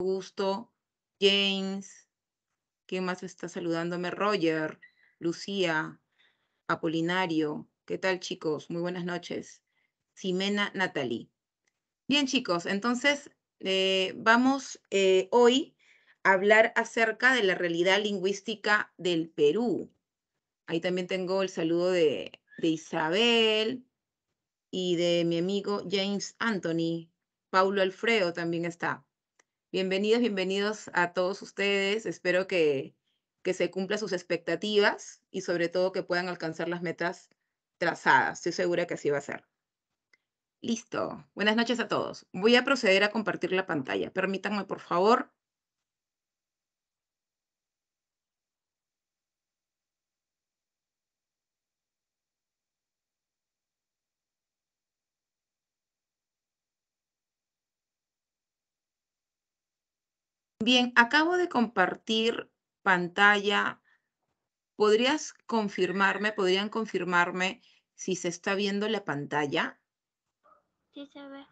Gusto, James, ¿quién más está saludándome? Roger, Lucía, Apolinario. ¿Qué tal, chicos? Muy buenas noches. Simena Natalie. Bien, chicos, entonces eh, vamos eh, hoy a hablar acerca de la realidad lingüística del Perú. Ahí también tengo el saludo de, de Isabel y de mi amigo James Anthony. Paulo Alfredo también está. Bienvenidos, bienvenidos a todos ustedes. Espero que, se cumplan sus expectativas y sobre todo que puedan alcanzar las metas trazadas. Estoy segura que así va a ser. Listo. Buenas noches a todos. Voy a proceder a compartir la pantalla. Permítanme, por favor. Bien, acabo de compartir pantalla. ¿Podrías confirmarme, podrían confirmarme si se está viendo la pantalla? Sí se ve.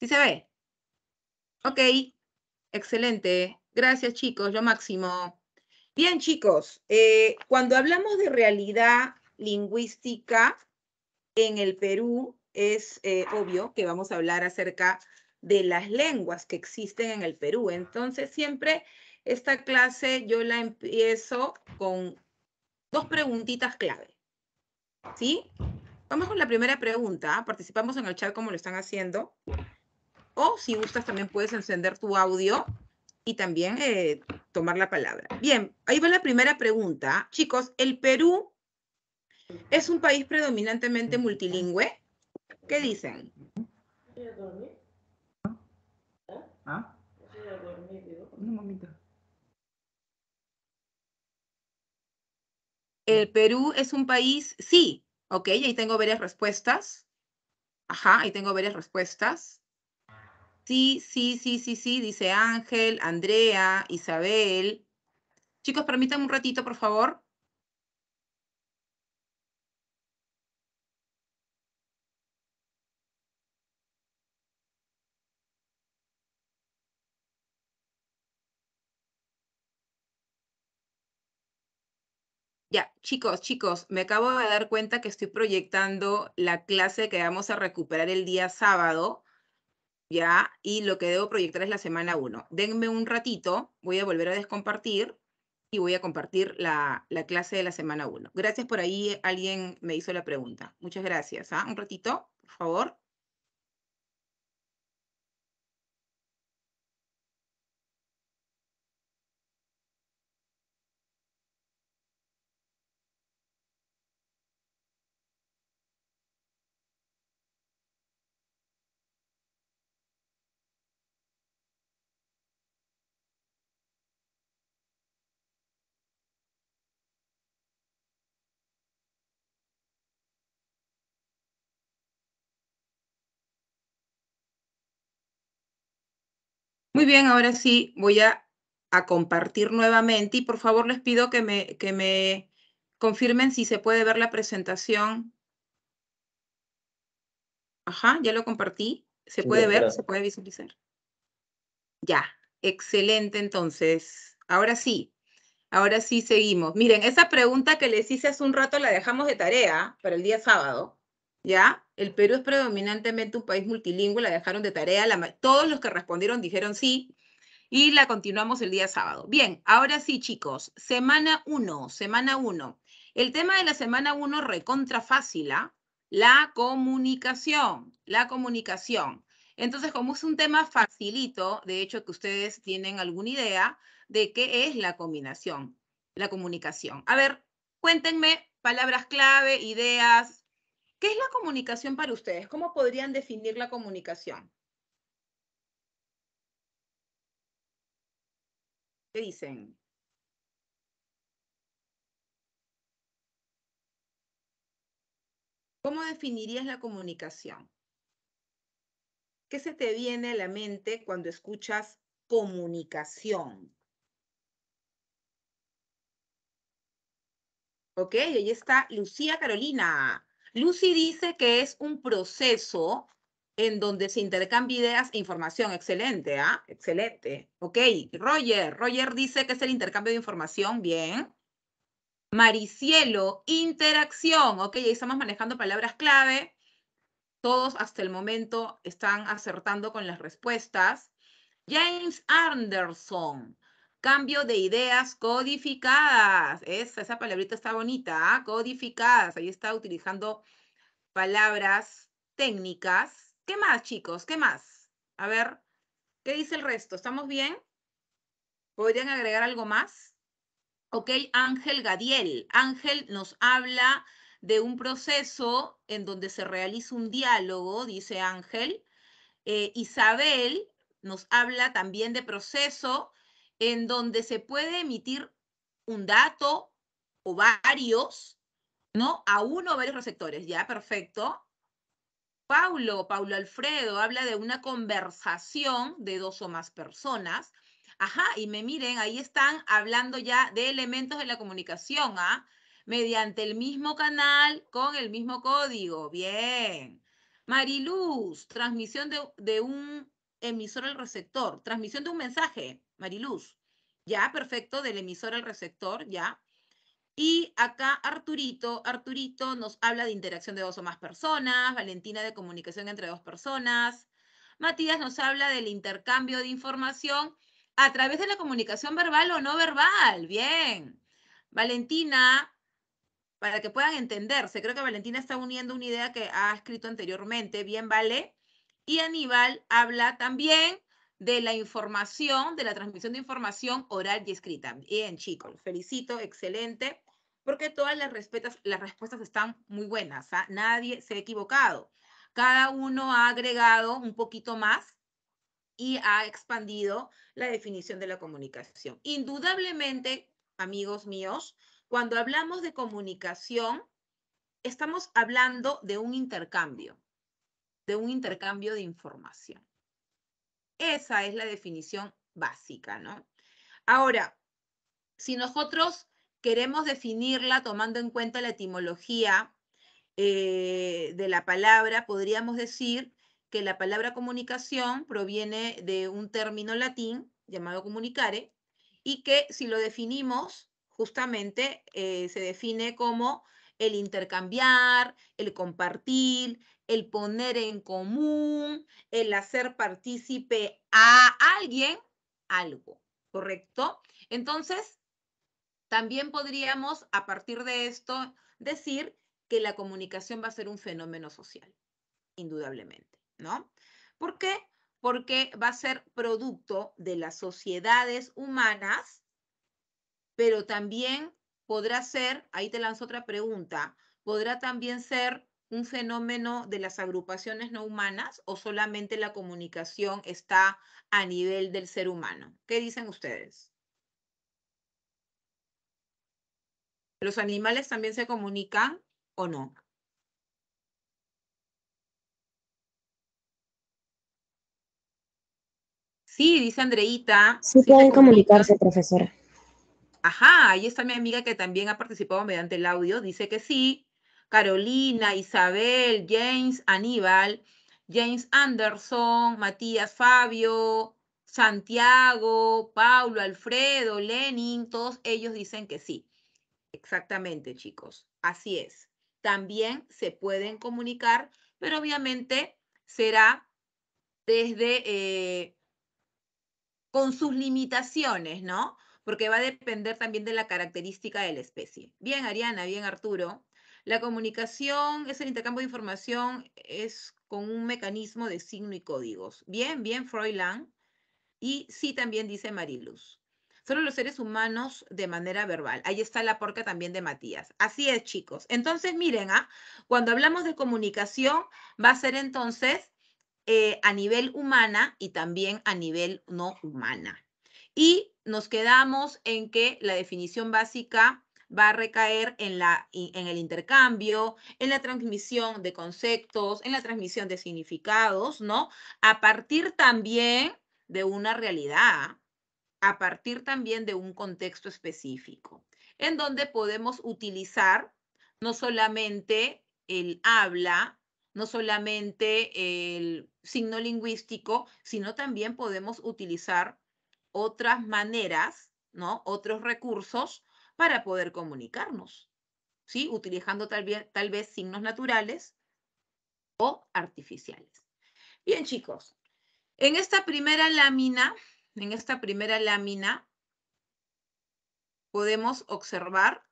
¿Sí se ve? Ok, excelente. Gracias chicos, Yo máximo. Bien chicos, eh, cuando hablamos de realidad lingüística en el Perú, es eh, obvio que vamos a hablar acerca de las lenguas que existen en el Perú. Entonces, siempre esta clase yo la empiezo con dos preguntitas clave. ¿Sí? Vamos con la primera pregunta. ¿ah? Participamos en el chat como lo están haciendo. O si gustas, también puedes encender tu audio y también eh, tomar la palabra. Bien, ahí va la primera pregunta. Chicos, ¿el Perú es un país predominantemente multilingüe? ¿Qué dicen? ¿Ah? El Perú es un país, sí, ok, ahí tengo varias respuestas. Ajá, ahí tengo varias respuestas. Sí, sí, sí, sí, sí, dice Ángel, Andrea, Isabel. Chicos, permítanme un ratito, por favor. Ya, chicos, chicos, me acabo de dar cuenta que estoy proyectando la clase que vamos a recuperar el día sábado, ya, y lo que debo proyectar es la semana 1. Denme un ratito, voy a volver a descompartir y voy a compartir la, clase de la semana 1. Gracias por ahí, alguien me hizo la pregunta. Muchas gracias, ¿ah? Un ratito, por favor. Muy bien, ahora sí voy a, compartir nuevamente y por favor les pido que me, que me confirmen si se puede ver la presentación. Ajá, ya lo compartí. ¿Se puede ver? ¿Se puede visualizar? Ya, excelente entonces. Ahora sí, ahora sí seguimos. Miren, esa pregunta que les hice hace un rato la dejamos de tarea para el día sábado. ¿ya? El Perú es predominantemente un país multilingüe, la dejaron de tarea, todos los que respondieron dijeron sí, y la continuamos el día sábado. Bien, ahora sí, chicos, semana 1, semana 1. El tema de la semana 1 recontra fácil, ¿ah? La comunicación, la comunicación. Entonces, como es un tema facilito, de hecho que ustedes tienen alguna idea de qué es la combinación, la comunicación. A ver, cuéntenme palabras clave, ideas, ¿Qué es la comunicación para ustedes? ¿Cómo podrían definir la comunicación? ¿Qué dicen? ¿Cómo definirías la comunicación? ¿Qué se te viene a la mente cuando escuchas comunicación? Ok, ahí está Lucía Carolina. Lucy dice que es un proceso en donde se intercambia ideas e información. Excelente, ¿ah? Excelente. Ok, Roger. Roger dice que es el intercambio de información. Bien. Maricielo, interacción. Ok, ahí estamos manejando palabras clave. Todos hasta el momento están acertando con las respuestas. James Anderson, Cambio de ideas codificadas. esa palabrita está bonita, ¿ah? codificadas. Ahí está utilizando palabras técnicas. ¿Qué más, chicos? ¿Qué más? A ver, ¿qué dice el resto? ¿Estamos bien? ¿Podrían agregar algo más? Ok, Ángel Gadiel. Ángel nos habla de un proceso en donde se realiza un diálogo, dice Ángel. Eh, Isabel nos habla también de proceso en donde se puede emitir un dato o varios, ¿no? A uno o varios receptores, ya, perfecto. Paulo, Paulo Alfredo, habla de una conversación de dos o más personas. Ajá, y me miren, ahí están hablando ya de elementos de la comunicación, ¿ah? Mediante el mismo canal, con el mismo código. Bien. Mariluz, transmisión de, de un emisor al receptor, transmisión de un mensaje. Mariluz. Ya, perfecto, del emisor al receptor, ya. Y acá Arturito, Arturito nos habla de interacción de dos o más personas, Valentina de comunicación entre dos personas, Matías nos habla del intercambio de información a través de la comunicación verbal o no verbal, bien. Valentina, para que puedan entenderse, creo que Valentina está uniendo una idea que ha escrito anteriormente, bien, vale. Y Aníbal habla también de la información, de la transmisión de información oral y escrita. Bien, chicos, felicito, excelente, porque todas las, respuestas, las respuestas están muy buenas, ¿ah? nadie se ha equivocado. Cada uno ha agregado un poquito más y ha expandido la definición de la comunicación. Indudablemente, amigos míos, cuando hablamos de comunicación, estamos hablando de un intercambio, de un intercambio de información. Esa es la definición básica, ¿no? Ahora, si nosotros queremos definirla tomando en cuenta la etimología eh, de la palabra, podríamos decir que la palabra comunicación proviene de un término latín llamado comunicare y que si lo definimos, justamente eh, se define como el intercambiar, el compartir, el poner en común, el hacer partícipe a alguien algo, ¿correcto? Entonces, también podríamos a partir de esto decir que la comunicación va a ser un fenómeno social, indudablemente, ¿no? ¿Por qué? Porque va a ser producto de las sociedades humanas, pero también podrá ser, ahí te lanzo otra pregunta, podrá también ser un fenómeno de las agrupaciones no humanas o solamente la comunicación está a nivel del ser humano? ¿Qué dicen ustedes? ¿Los animales también se comunican o no? Sí, dice Andreita. Sí, pueden comunicarse, profesora. Ajá, ahí está mi amiga que también ha participado mediante el audio, dice que sí. Carolina, Isabel, James, Aníbal, James Anderson, Matías Fabio, Santiago, Paulo, Alfredo, Lenin, todos ellos dicen que sí. Exactamente, chicos. Así es. También se pueden comunicar, pero obviamente será desde eh, con sus limitaciones, ¿no? porque va a depender también de la característica de la especie. Bien, Ariana, bien, Arturo. La comunicación es el intercambio de información, es con un mecanismo de signo y códigos. Bien, bien, Freudland. Y sí, también dice Mariluz. Solo los seres humanos de manera verbal. Ahí está la porca también de Matías. Así es, chicos. Entonces, miren, ¿ah? cuando hablamos de comunicación, va a ser entonces eh, a nivel humana y también a nivel no humana. Y nos quedamos en que la definición básica va a recaer en, la, en el intercambio, en la transmisión de conceptos, en la transmisión de significados, ¿no? A partir también de una realidad, a partir también de un contexto específico, en donde podemos utilizar no solamente el habla, no solamente el signo lingüístico, sino también podemos utilizar otras maneras, ¿no? Otros recursos para poder comunicarnos, ¿sí? Utilizando tal vez, signos naturales o artificiales. Bien, chicos, en esta primera lámina, en esta primera lámina, podemos observar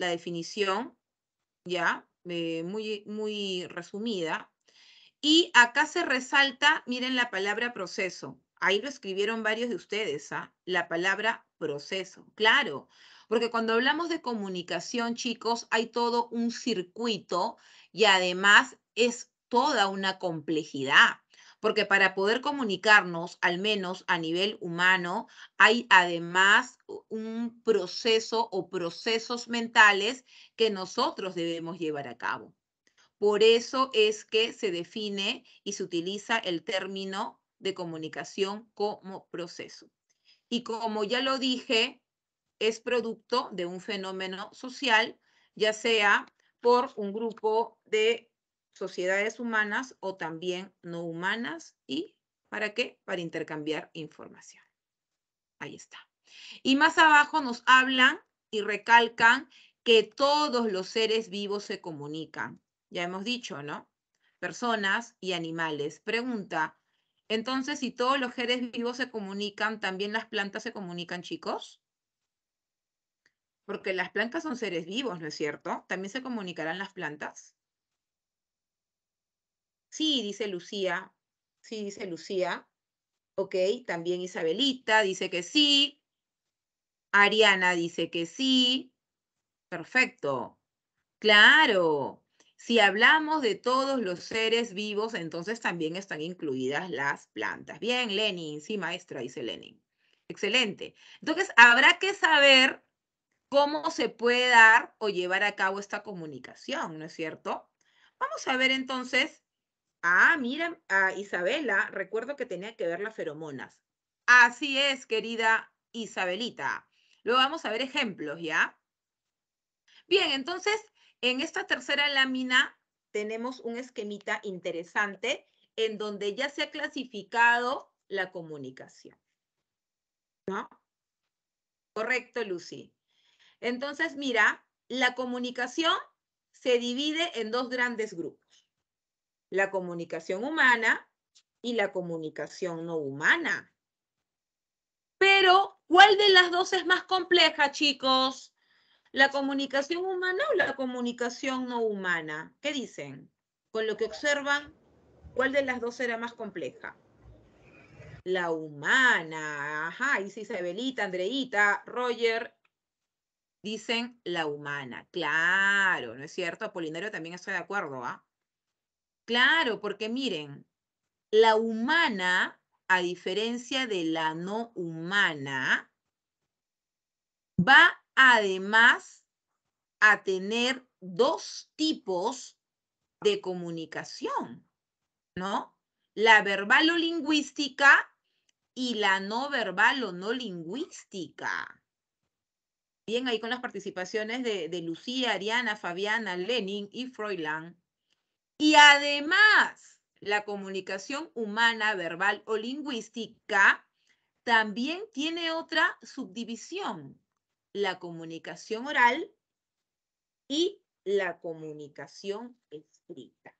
la definición, ya, eh, muy, muy resumida. Y acá se resalta, miren la palabra proceso ahí lo escribieron varios de ustedes, ¿ah? la palabra proceso. Claro, porque cuando hablamos de comunicación, chicos, hay todo un circuito y además es toda una complejidad. Porque para poder comunicarnos, al menos a nivel humano, hay además un proceso o procesos mentales que nosotros debemos llevar a cabo. Por eso es que se define y se utiliza el término de comunicación como proceso. Y como ya lo dije, es producto de un fenómeno social, ya sea por un grupo de sociedades humanas o también no humanas. ¿Y para qué? Para intercambiar información. Ahí está. Y más abajo nos hablan y recalcan que todos los seres vivos se comunican. Ya hemos dicho, ¿no? Personas y animales. Pregunta, entonces, si todos los seres vivos se comunican, ¿también las plantas se comunican, chicos? Porque las plantas son seres vivos, ¿no es cierto? ¿También se comunicarán las plantas? Sí, dice Lucía. Sí, dice Lucía. Ok, también Isabelita dice que sí. Ariana dice que sí. Perfecto. Claro. Si hablamos de todos los seres vivos, entonces también están incluidas las plantas. Bien, Lenin, sí, maestra, dice Lenin. Excelente. Entonces, habrá que saber cómo se puede dar o llevar a cabo esta comunicación, ¿no es cierto? Vamos a ver entonces, ah, mira, a Isabela, recuerdo que tenía que ver las feromonas. Así es, querida Isabelita. Luego vamos a ver ejemplos, ¿ya? Bien, entonces, en esta tercera lámina tenemos un esquemita interesante en donde ya se ha clasificado la comunicación. Correcto, Lucy. Entonces, mira, la comunicación se divide en dos grandes grupos. La comunicación humana y la comunicación no humana. Pero, ¿cuál de las dos es más compleja, chicos? ¿La comunicación humana o la comunicación no humana? ¿Qué dicen? Con lo que observan, ¿cuál de las dos era más compleja? La humana. Ajá, y si Isabelita, Andreita, Roger, dicen la humana. Claro, ¿no es cierto? Apolinario también estoy de acuerdo, ¿ah? Claro, porque miren, la humana, a diferencia de la no humana, va además a tener dos tipos de comunicación, ¿no? La verbal o lingüística y la no verbal o no lingüística. Bien, ahí con las participaciones de, Lucía, Ariana, Fabiana, Lenin y Froilán. Y además, la comunicación humana, verbal o lingüística también tiene otra subdivisión, la comunicación oral y la comunicación escrita.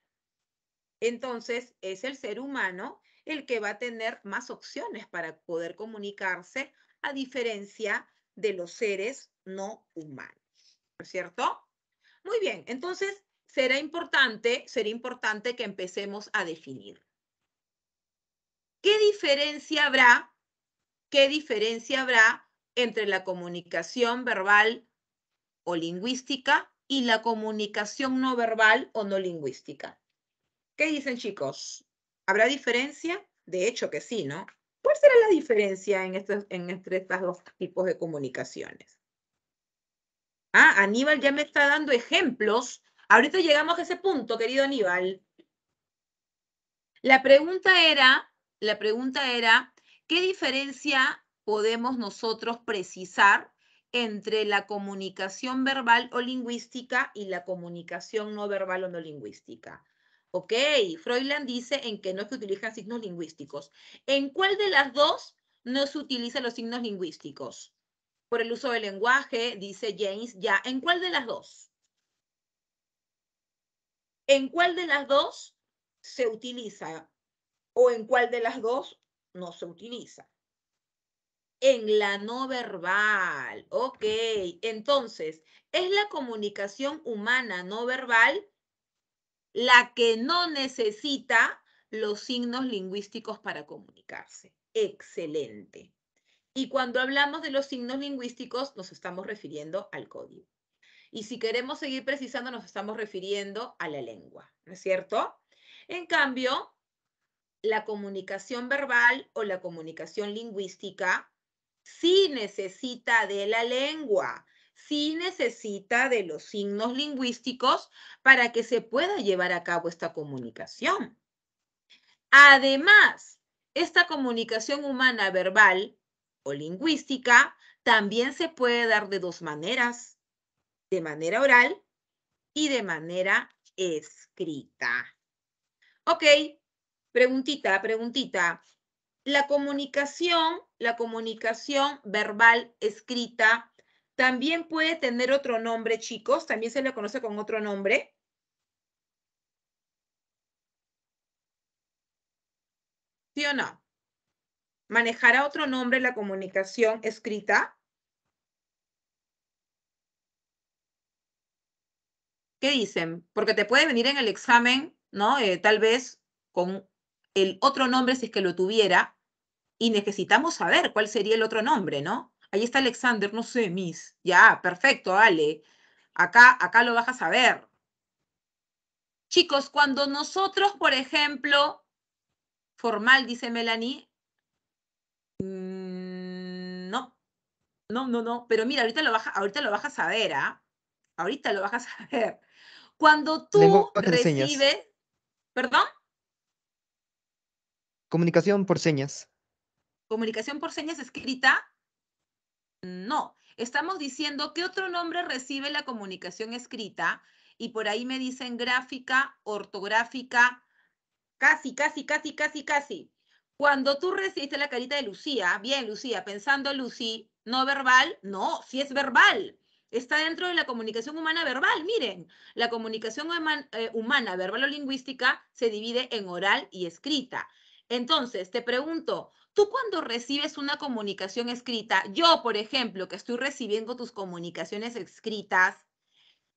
Entonces, es el ser humano el que va a tener más opciones para poder comunicarse, a diferencia de los seres no humanos. ¿No es cierto? Muy bien, entonces será importante, será importante que empecemos a definir. ¿Qué diferencia habrá? ¿Qué diferencia habrá entre la comunicación verbal o lingüística y la comunicación no verbal o no lingüística. ¿Qué dicen chicos? ¿Habrá diferencia? De hecho que sí, ¿no? ¿Cuál será la diferencia en estos, entre estos dos tipos de comunicaciones? Ah, Aníbal ya me está dando ejemplos. Ahorita llegamos a ese punto, querido Aníbal. La pregunta era, la pregunta era, ¿qué diferencia podemos nosotros precisar entre la comunicación verbal o lingüística y la comunicación no verbal o no lingüística. Ok, Freudland dice en que no se utilizan signos lingüísticos. ¿En cuál de las dos no se utilizan los signos lingüísticos? Por el uso del lenguaje, dice James, ya. ¿En cuál de las dos? ¿En cuál de las dos se utiliza? ¿O en cuál de las dos no se utiliza? en la no verbal. Ok, entonces, ¿es la comunicación humana no verbal la que no necesita los signos lingüísticos para comunicarse? Excelente. Y cuando hablamos de los signos lingüísticos, nos estamos refiriendo al código. Y si queremos seguir precisando, nos estamos refiriendo a la lengua, ¿no es cierto? En cambio, la comunicación verbal o la comunicación lingüística sí necesita de la lengua, sí necesita de los signos lingüísticos para que se pueda llevar a cabo esta comunicación. Además, esta comunicación humana verbal o lingüística también se puede dar de dos maneras, de manera oral y de manera escrita. Ok, preguntita, preguntita la comunicación, la comunicación verbal escrita, también puede tener otro nombre, chicos, también se le conoce con otro nombre. ¿Sí o no? ¿Manejará otro nombre la comunicación escrita? ¿Qué dicen? Porque te puede venir en el examen, ¿no? Eh, tal vez con el otro nombre si es que lo tuviera, y necesitamos saber cuál sería el otro nombre, ¿no? Ahí está Alexander, no sé, Miss. Ya, perfecto, Ale. Acá, acá lo vas a saber. Chicos, cuando nosotros, por ejemplo, formal, dice Melanie, mm, no, no, no, no, pero mira, ahorita lo, baja, ahorita lo vas a saber, ¿ah? Ahorita lo vas a saber. Cuando tú recibes, ¿perdón? Comunicación por señas comunicación por señas escrita, no. Estamos diciendo qué otro nombre recibe la comunicación escrita y por ahí me dicen gráfica, ortográfica, casi, casi, casi, casi, casi. Cuando tú recibiste la carita de Lucía, bien, Lucía, pensando, Lucy, no verbal, no, sí es verbal. Está dentro de la comunicación humana verbal. Miren, la comunicación eh, humana, verbal o lingüística, se divide en oral y escrita. Entonces, te pregunto, tú cuando recibes una comunicación escrita, yo, por ejemplo, que estoy recibiendo tus comunicaciones escritas,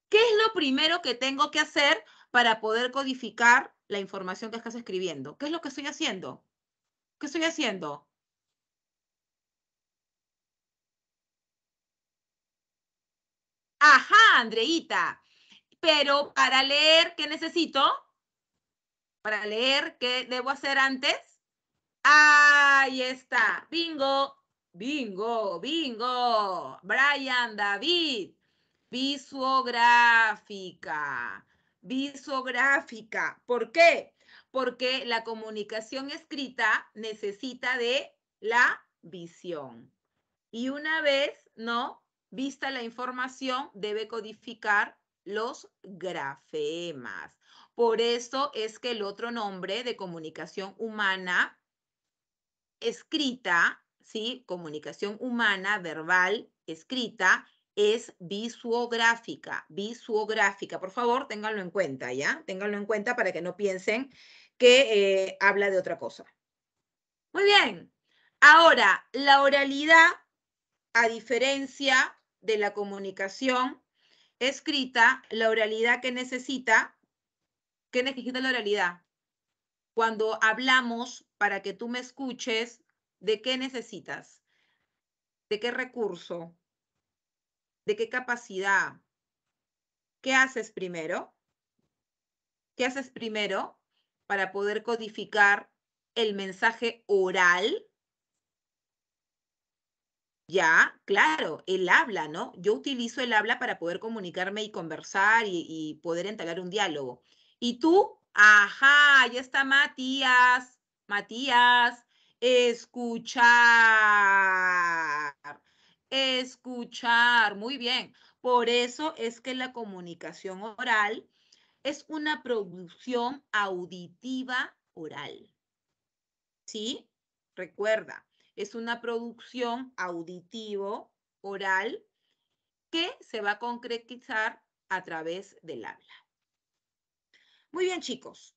¿qué es lo primero que tengo que hacer para poder codificar la información que estás escribiendo? ¿Qué es lo que estoy haciendo? ¿Qué estoy haciendo? Ajá, Andreita. Pero para leer, ¿qué necesito? para leer, ¿qué debo hacer antes? Ahí está, bingo, bingo, bingo. Brian David, visuográfica, visuográfica. ¿Por qué? Porque la comunicación escrita necesita de la visión. Y una vez, ¿no? Vista la información, debe codificar los grafemas. Por eso es que el otro nombre de comunicación humana escrita, ¿sí? Comunicación humana, verbal, escrita, es visuográfica, visuográfica. Por favor, ténganlo en cuenta, ¿ya? Ténganlo en cuenta para que no piensen que eh, habla de otra cosa. Muy bien. Ahora, la oralidad, a diferencia de la comunicación escrita, la oralidad que necesita ¿Qué necesita la oralidad? Cuando hablamos, para que tú me escuches, ¿de qué necesitas? ¿De qué recurso? ¿De qué capacidad? ¿Qué haces primero? ¿Qué haces primero para poder codificar el mensaje oral? Ya, claro, el habla, ¿no? Yo utilizo el habla para poder comunicarme y conversar y, y poder entablar un diálogo. ¿Y tú? Ajá, ya está Matías. Matías, escuchar. Escuchar, muy bien. Por eso es que la comunicación oral es una producción auditiva oral. ¿Sí? Recuerda, es una producción auditivo oral que se va a concretizar a través del habla. Muy bien, chicos.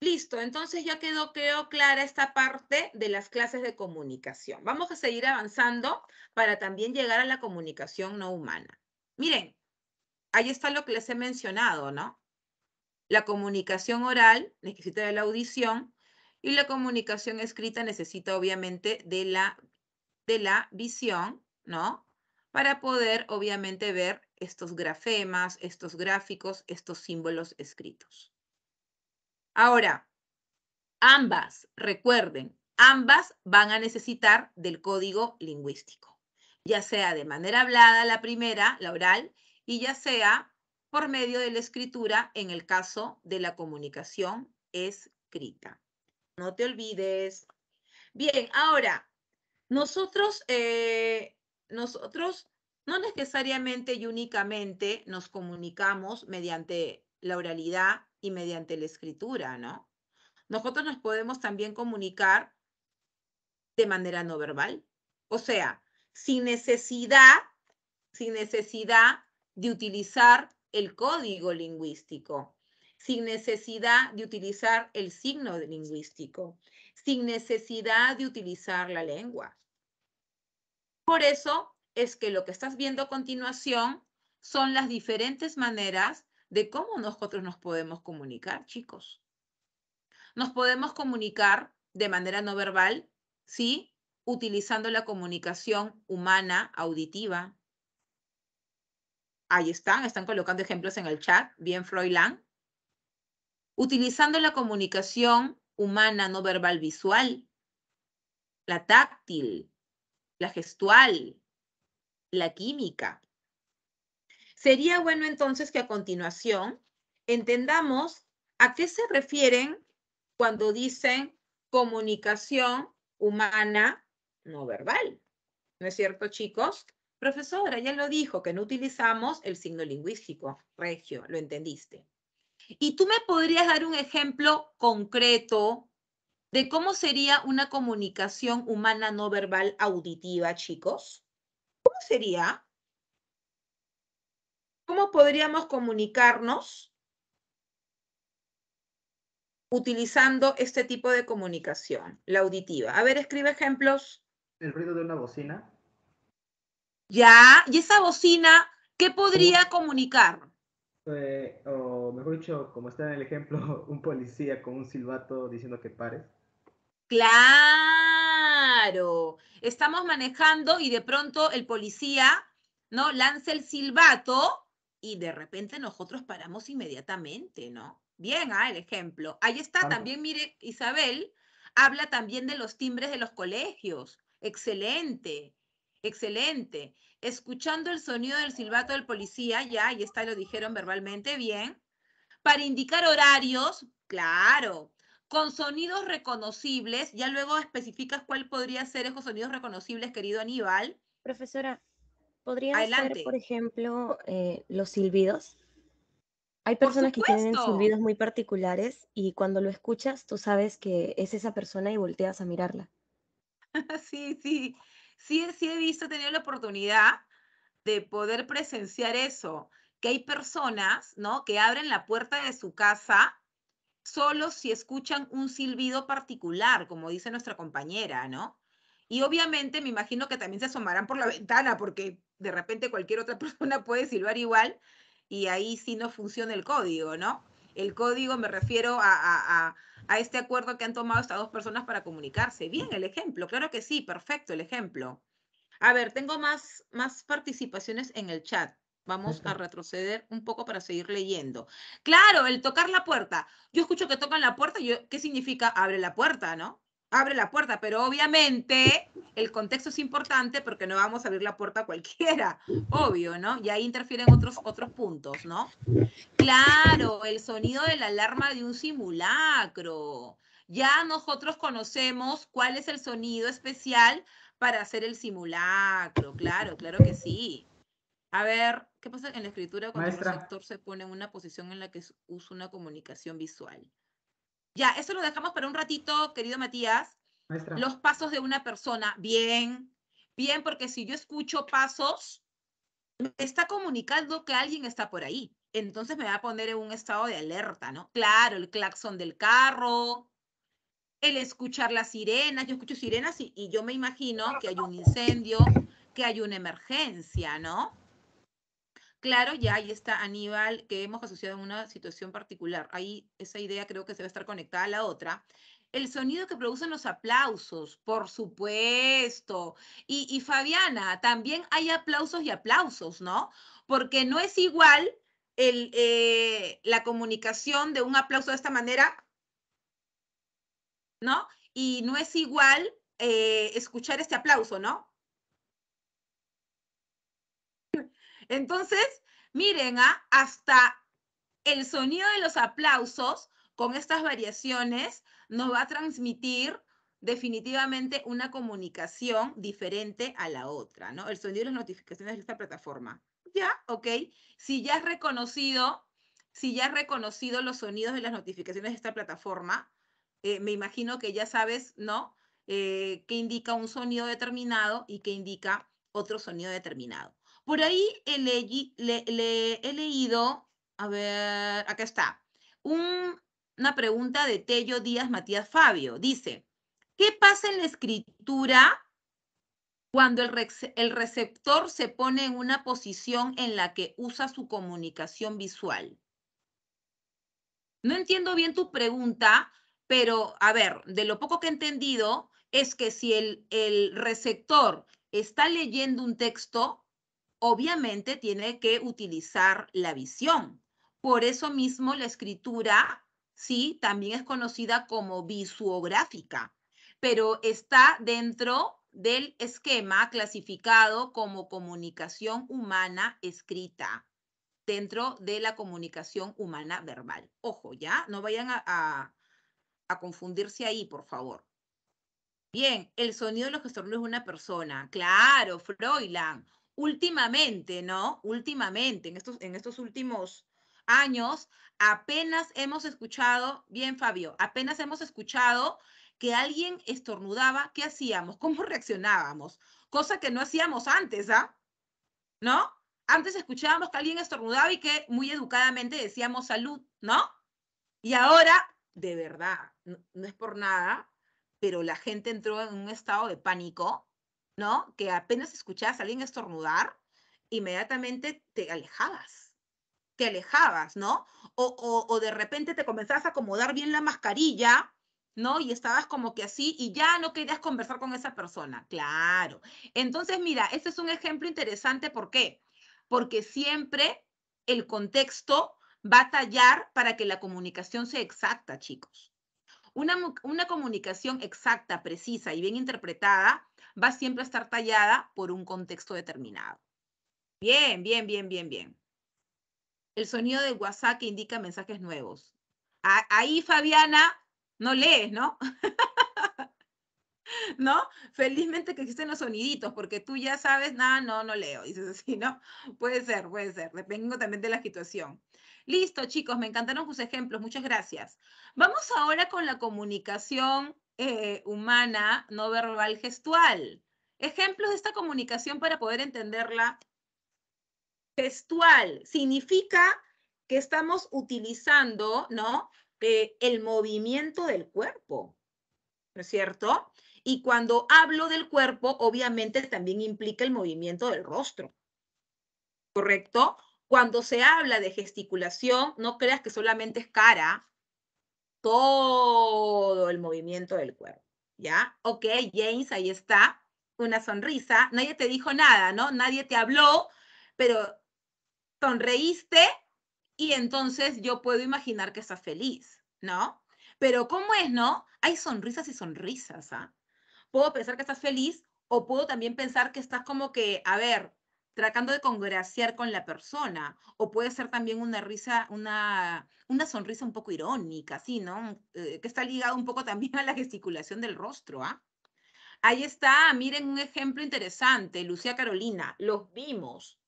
Listo, entonces ya quedó, creo, clara esta parte de las clases de comunicación. Vamos a seguir avanzando para también llegar a la comunicación no humana. Miren, ahí está lo que les he mencionado, ¿no? La comunicación oral necesita de la audición y la comunicación escrita necesita obviamente de la, de la visión, ¿no? Para poder obviamente ver estos grafemas, estos gráficos, estos símbolos escritos. Ahora, ambas, recuerden, ambas van a necesitar del código lingüístico, ya sea de manera hablada la primera, la oral, y ya sea por medio de la escritura en el caso de la comunicación escrita. No te olvides. Bien, ahora, nosotros, eh, nosotros no necesariamente y únicamente nos comunicamos mediante la oralidad y mediante la escritura, ¿no? Nosotros nos podemos también comunicar de manera no verbal, o sea, sin necesidad, sin necesidad de utilizar el código lingüístico, sin necesidad de utilizar el signo lingüístico, sin necesidad de utilizar la lengua. Por eso es que lo que estás viendo a continuación son las diferentes maneras de cómo nosotros nos podemos comunicar, chicos. Nos podemos comunicar de manera no verbal, ¿sí? Utilizando la comunicación humana, auditiva. Ahí están, están colocando ejemplos en el chat. Bien, Froilán. Utilizando la comunicación humana, no verbal, visual, la táctil, la gestual, la química. Sería bueno entonces que a continuación entendamos a qué se refieren cuando dicen comunicación humana no verbal. ¿No es cierto, chicos? Profesora, ya lo dijo, que no utilizamos el signo lingüístico, Regio, lo entendiste. ¿Y tú me podrías dar un ejemplo concreto de cómo sería una comunicación humana no verbal auditiva, chicos? ¿cómo sería? ¿Cómo podríamos comunicarnos utilizando este tipo de comunicación, la auditiva? A ver, escribe ejemplos. El ruido de una bocina. Ya, y esa bocina, ¿qué podría comunicar? o mejor dicho, como está en el ejemplo, un policía con un silbato diciendo que pares. Claro. Claro, estamos manejando y de pronto el policía, ¿no? Lanza el silbato y de repente nosotros paramos inmediatamente, ¿no? Bien, ah, el ejemplo. Ahí está también, mire, Isabel habla también de los timbres de los colegios. Excelente, excelente. Escuchando el sonido del silbato del policía, ya, ahí está, lo dijeron verbalmente, bien. Para indicar horarios, claro, con sonidos reconocibles. Ya luego especificas cuál podría ser esos sonidos reconocibles, querido Aníbal. Profesora, ¿podrían Adelante. por ejemplo, eh, los silbidos? Hay personas que tienen silbidos muy particulares y cuando lo escuchas tú sabes que es esa persona y volteas a mirarla. sí, sí, sí, sí he visto, he tenido la oportunidad de poder presenciar eso, que hay personas, ¿no? Que abren la puerta de su casa solo si escuchan un silbido particular, como dice nuestra compañera, ¿no? Y obviamente me imagino que también se asomarán por la ventana, porque de repente cualquier otra persona puede silbar igual y ahí sí no funciona el código, ¿no? El código me refiero a, a este acuerdo que han tomado estas dos personas para comunicarse. Bien, el ejemplo, claro que sí, perfecto el ejemplo. A ver, tengo más, más participaciones en el chat. Vamos a retroceder un poco para seguir leyendo. Claro, el tocar la puerta. Yo escucho que tocan la puerta. ¿Qué significa abre la puerta, no? Abre la puerta, pero obviamente el contexto es importante porque no vamos a abrir la puerta a cualquiera, obvio, ¿no? Y ahí interfieren otros, otros puntos, ¿no? Claro, el sonido de la alarma de un simulacro. Ya nosotros conocemos cuál es el sonido especial para hacer el simulacro, claro, claro que sí. A ver, ¿qué pasa en la escritura cuando el un se pone en una posición en la que usa una comunicación visual? Ya, eso lo dejamos para un ratito, querido Matías. Los pasos de una persona, bien, bien, porque si yo escucho pasos, está comunicando que alguien está por ahí. Entonces me va a poner en un estado de alerta, ¿no? Claro, el claxon del carro, el escuchar las sirenas. Yo escucho sirenas y yo me imagino que hay un incendio, que hay una emergencia, ¿no? Claro, ya ahí está Aníbal, que hemos asociado en una situación particular. Ahí esa idea creo que se va a estar conectada a la otra. El sonido que producen los aplausos, por supuesto. Y, Fabiana, también hay aplausos y aplausos, ¿no? Porque no es igual el, eh, la comunicación de un aplauso de esta manera, ¿no? Y no es igual eh, escuchar este aplauso, ¿no? Entonces, miren, ¿ah? hasta el sonido de los aplausos con estas variaciones nos va a transmitir definitivamente una comunicación diferente a la otra, ¿no? El sonido de las notificaciones de esta plataforma. ¿Ya? ¿Ok? Si ya has reconocido, si ya has reconocido los sonidos de las notificaciones de esta plataforma, eh, me imagino que ya sabes, ¿no? Eh, qué que indica un sonido determinado y que indica otro sonido determinado. Por ahí he, leído, a ver, acá está, una pregunta de Tello Díaz Matías Fabio. Dice, ¿qué pasa en la escritura cuando el, receptor se pone en una posición en la que usa su comunicación visual? No entiendo bien tu pregunta, pero a ver, de lo poco que he entendido es que si el receptor está leyendo un texto, obviamente tiene que utilizar la visión. Por eso mismo la escritura, sí, también es conocida como visuográfica, pero está dentro del esquema clasificado como comunicación humana escrita dentro de la comunicación humana verbal. Ojo, ¿ya? No vayan a, confundirse ahí, por favor. Bien, el sonido de los no de una persona. Claro, Freudland últimamente, ¿no? Últimamente, en estos, en estos últimos años, apenas hemos escuchado, bien Fabio, apenas hemos escuchado que alguien estornudaba, ¿qué hacíamos? ¿Cómo reaccionábamos? Cosa que no hacíamos antes, ¿ah? ¿No? Antes escuchábamos que alguien estornudaba y que muy educadamente decíamos salud, ¿no? Y ahora, de verdad, no, no es por nada, pero la gente entró en un estado de pánico ¿no? Que apenas escuchabas a alguien estornudar, inmediatamente te alejabas, te alejabas, ¿no? O, de repente te comenzabas a acomodar bien la mascarilla, ¿no? Y estabas como que así y ya no querías conversar con esa persona, claro. Entonces, mira, este es un ejemplo interesante, ¿por qué? Porque siempre el contexto va a tallar para que la comunicación sea exacta, chicos. una comunicación exacta, precisa y bien interpretada va siempre a estar tallada por un contexto determinado. Bien, bien, bien, bien, bien. El sonido de WhatsApp que indica mensajes nuevos. ahí, Fabiana, no lees, ¿no? ¿No? Felizmente que existen los soniditos, porque tú ya sabes, nada, no, no leo. Dices así, ¿no? Puede ser, puede ser, dependiendo también de la situación. Listo, chicos, me encantaron tus ejemplos, muchas gracias. Vamos ahora con la comunicación eh, humana, no verbal, gestual. Ejemplos de esta comunicación para poder entenderla. Gestual significa que estamos utilizando, ¿no? Eh, el movimiento del cuerpo, ¿no es cierto? Y cuando hablo del cuerpo, obviamente también implica el movimiento del rostro, ¿correcto? Cuando se habla de gesticulación, no creas que solamente es cara, todo el movimiento del cuerpo, ¿ya? Ok, James, ahí está, una sonrisa, nadie te dijo nada, ¿no? Nadie te habló, pero sonreíste y entonces yo puedo imaginar que estás feliz, ¿no? Pero ¿cómo es, no? Hay sonrisas y sonrisas, ¿ah? Puedo pensar que estás feliz o puedo también pensar que estás como que, a ver, tratando de congraciar con la persona, o puede ser también una risa, una, sonrisa un poco irónica, ¿sí, no? Eh, que está ligado un poco también a la gesticulación del rostro, ¿ah? Ahí está, miren un ejemplo interesante, Lucía Carolina, los vimos.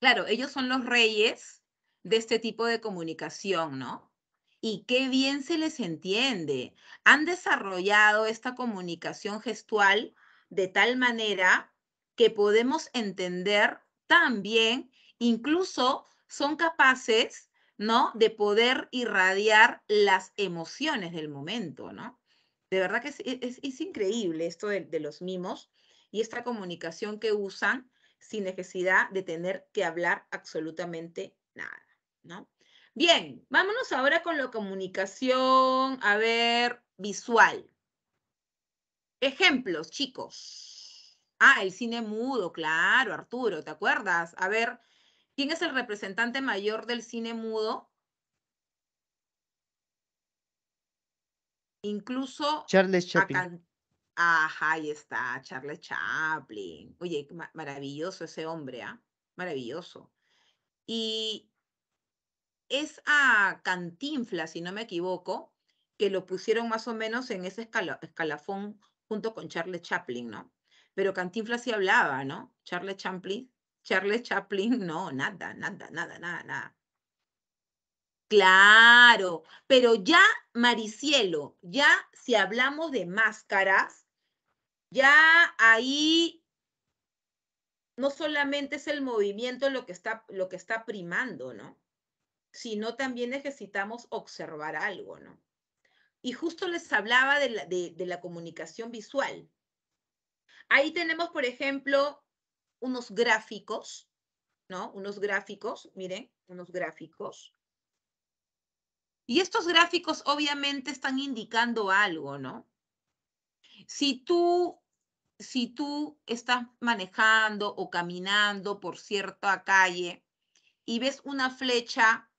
Claro, ellos son los reyes de este tipo de comunicación, ¿no? Y qué bien se les entiende. Han desarrollado esta comunicación gestual de tal manera que podemos entender también, incluso son capaces, ¿no? De poder irradiar las emociones del momento, ¿no? De verdad que e-, es, increíble esto de, de los mimos y esta comunicación que usan sin necesidad de tener que hablar absolutamente nada, ¿no? Bien, vámonos ahora con la comunicación, a ver, visual. Ejemplos, chicos. Ah, el cine mudo, claro, Arturo, ¿te acuerdas? A ver, ¿quién es el representante mayor del cine mudo? Incluso... Charles Chaplin. Ajá, ahí está, Charles Chaplin. Oye, maravilloso ese hombre, ¿ah? Maravilloso. Y es a Cantinfla, si no me equivoco, que lo pusieron más o menos en ese escalafón junto con Charles Chaplin, ¿no? pero Cantinflas sí hablaba, ¿no? Charles Chaplin, Charles Chaplin, no, nada, nada, nada, nada, nada. Claro, pero ya, Maricielo, ya si hablamos de máscaras, ya ahí no solamente es el movimiento lo que está, lo que está primando, ¿no? Sino también necesitamos observar algo, ¿no? Y justo les hablaba la, de la comunicación visual. Ahí tenemos, por ejemplo, unos gráficos, ¿no? Unos gráficos, miren, unos gráficos. Y estos gráficos obviamente están indicando algo, ¿no? Si tú, si tú estás manejando o caminando por cierta calle y ves una flecha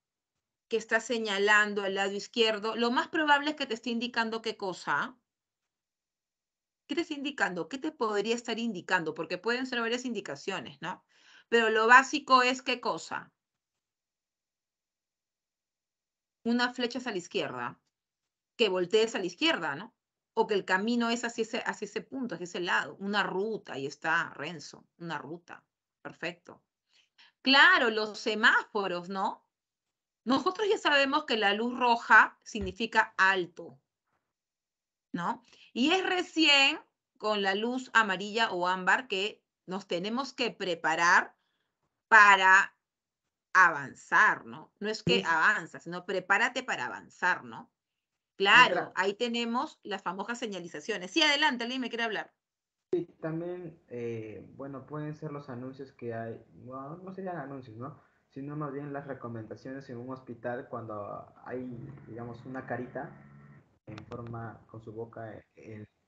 que está señalando al lado izquierdo, lo más probable es que te esté indicando qué cosa. ¿Qué te está indicando? ¿Qué te podría estar indicando? Porque pueden ser varias indicaciones, ¿no? Pero lo básico es qué cosa. Una flecha hacia la izquierda, que voltees a la izquierda, ¿no? O que el camino es hacia ese, hacia ese punto, hacia ese lado. Una ruta, ahí está, Renzo, una ruta. Perfecto. Claro, los semáforos, ¿no? Nosotros ya sabemos que la luz roja significa alto, ¿no? Y es recién con la luz amarilla o ámbar que nos tenemos que preparar para avanzar, ¿no? No es que avanza, sino prepárate para avanzar, ¿no? Claro, ahí tenemos las famosas señalizaciones. Sí, adelante, alguien me quiere hablar. Sí, también, eh, bueno, pueden ser los anuncios que hay, no serían anuncios, ¿no? Sino más bien las recomendaciones en un hospital cuando hay, digamos, una carita en forma con su boca,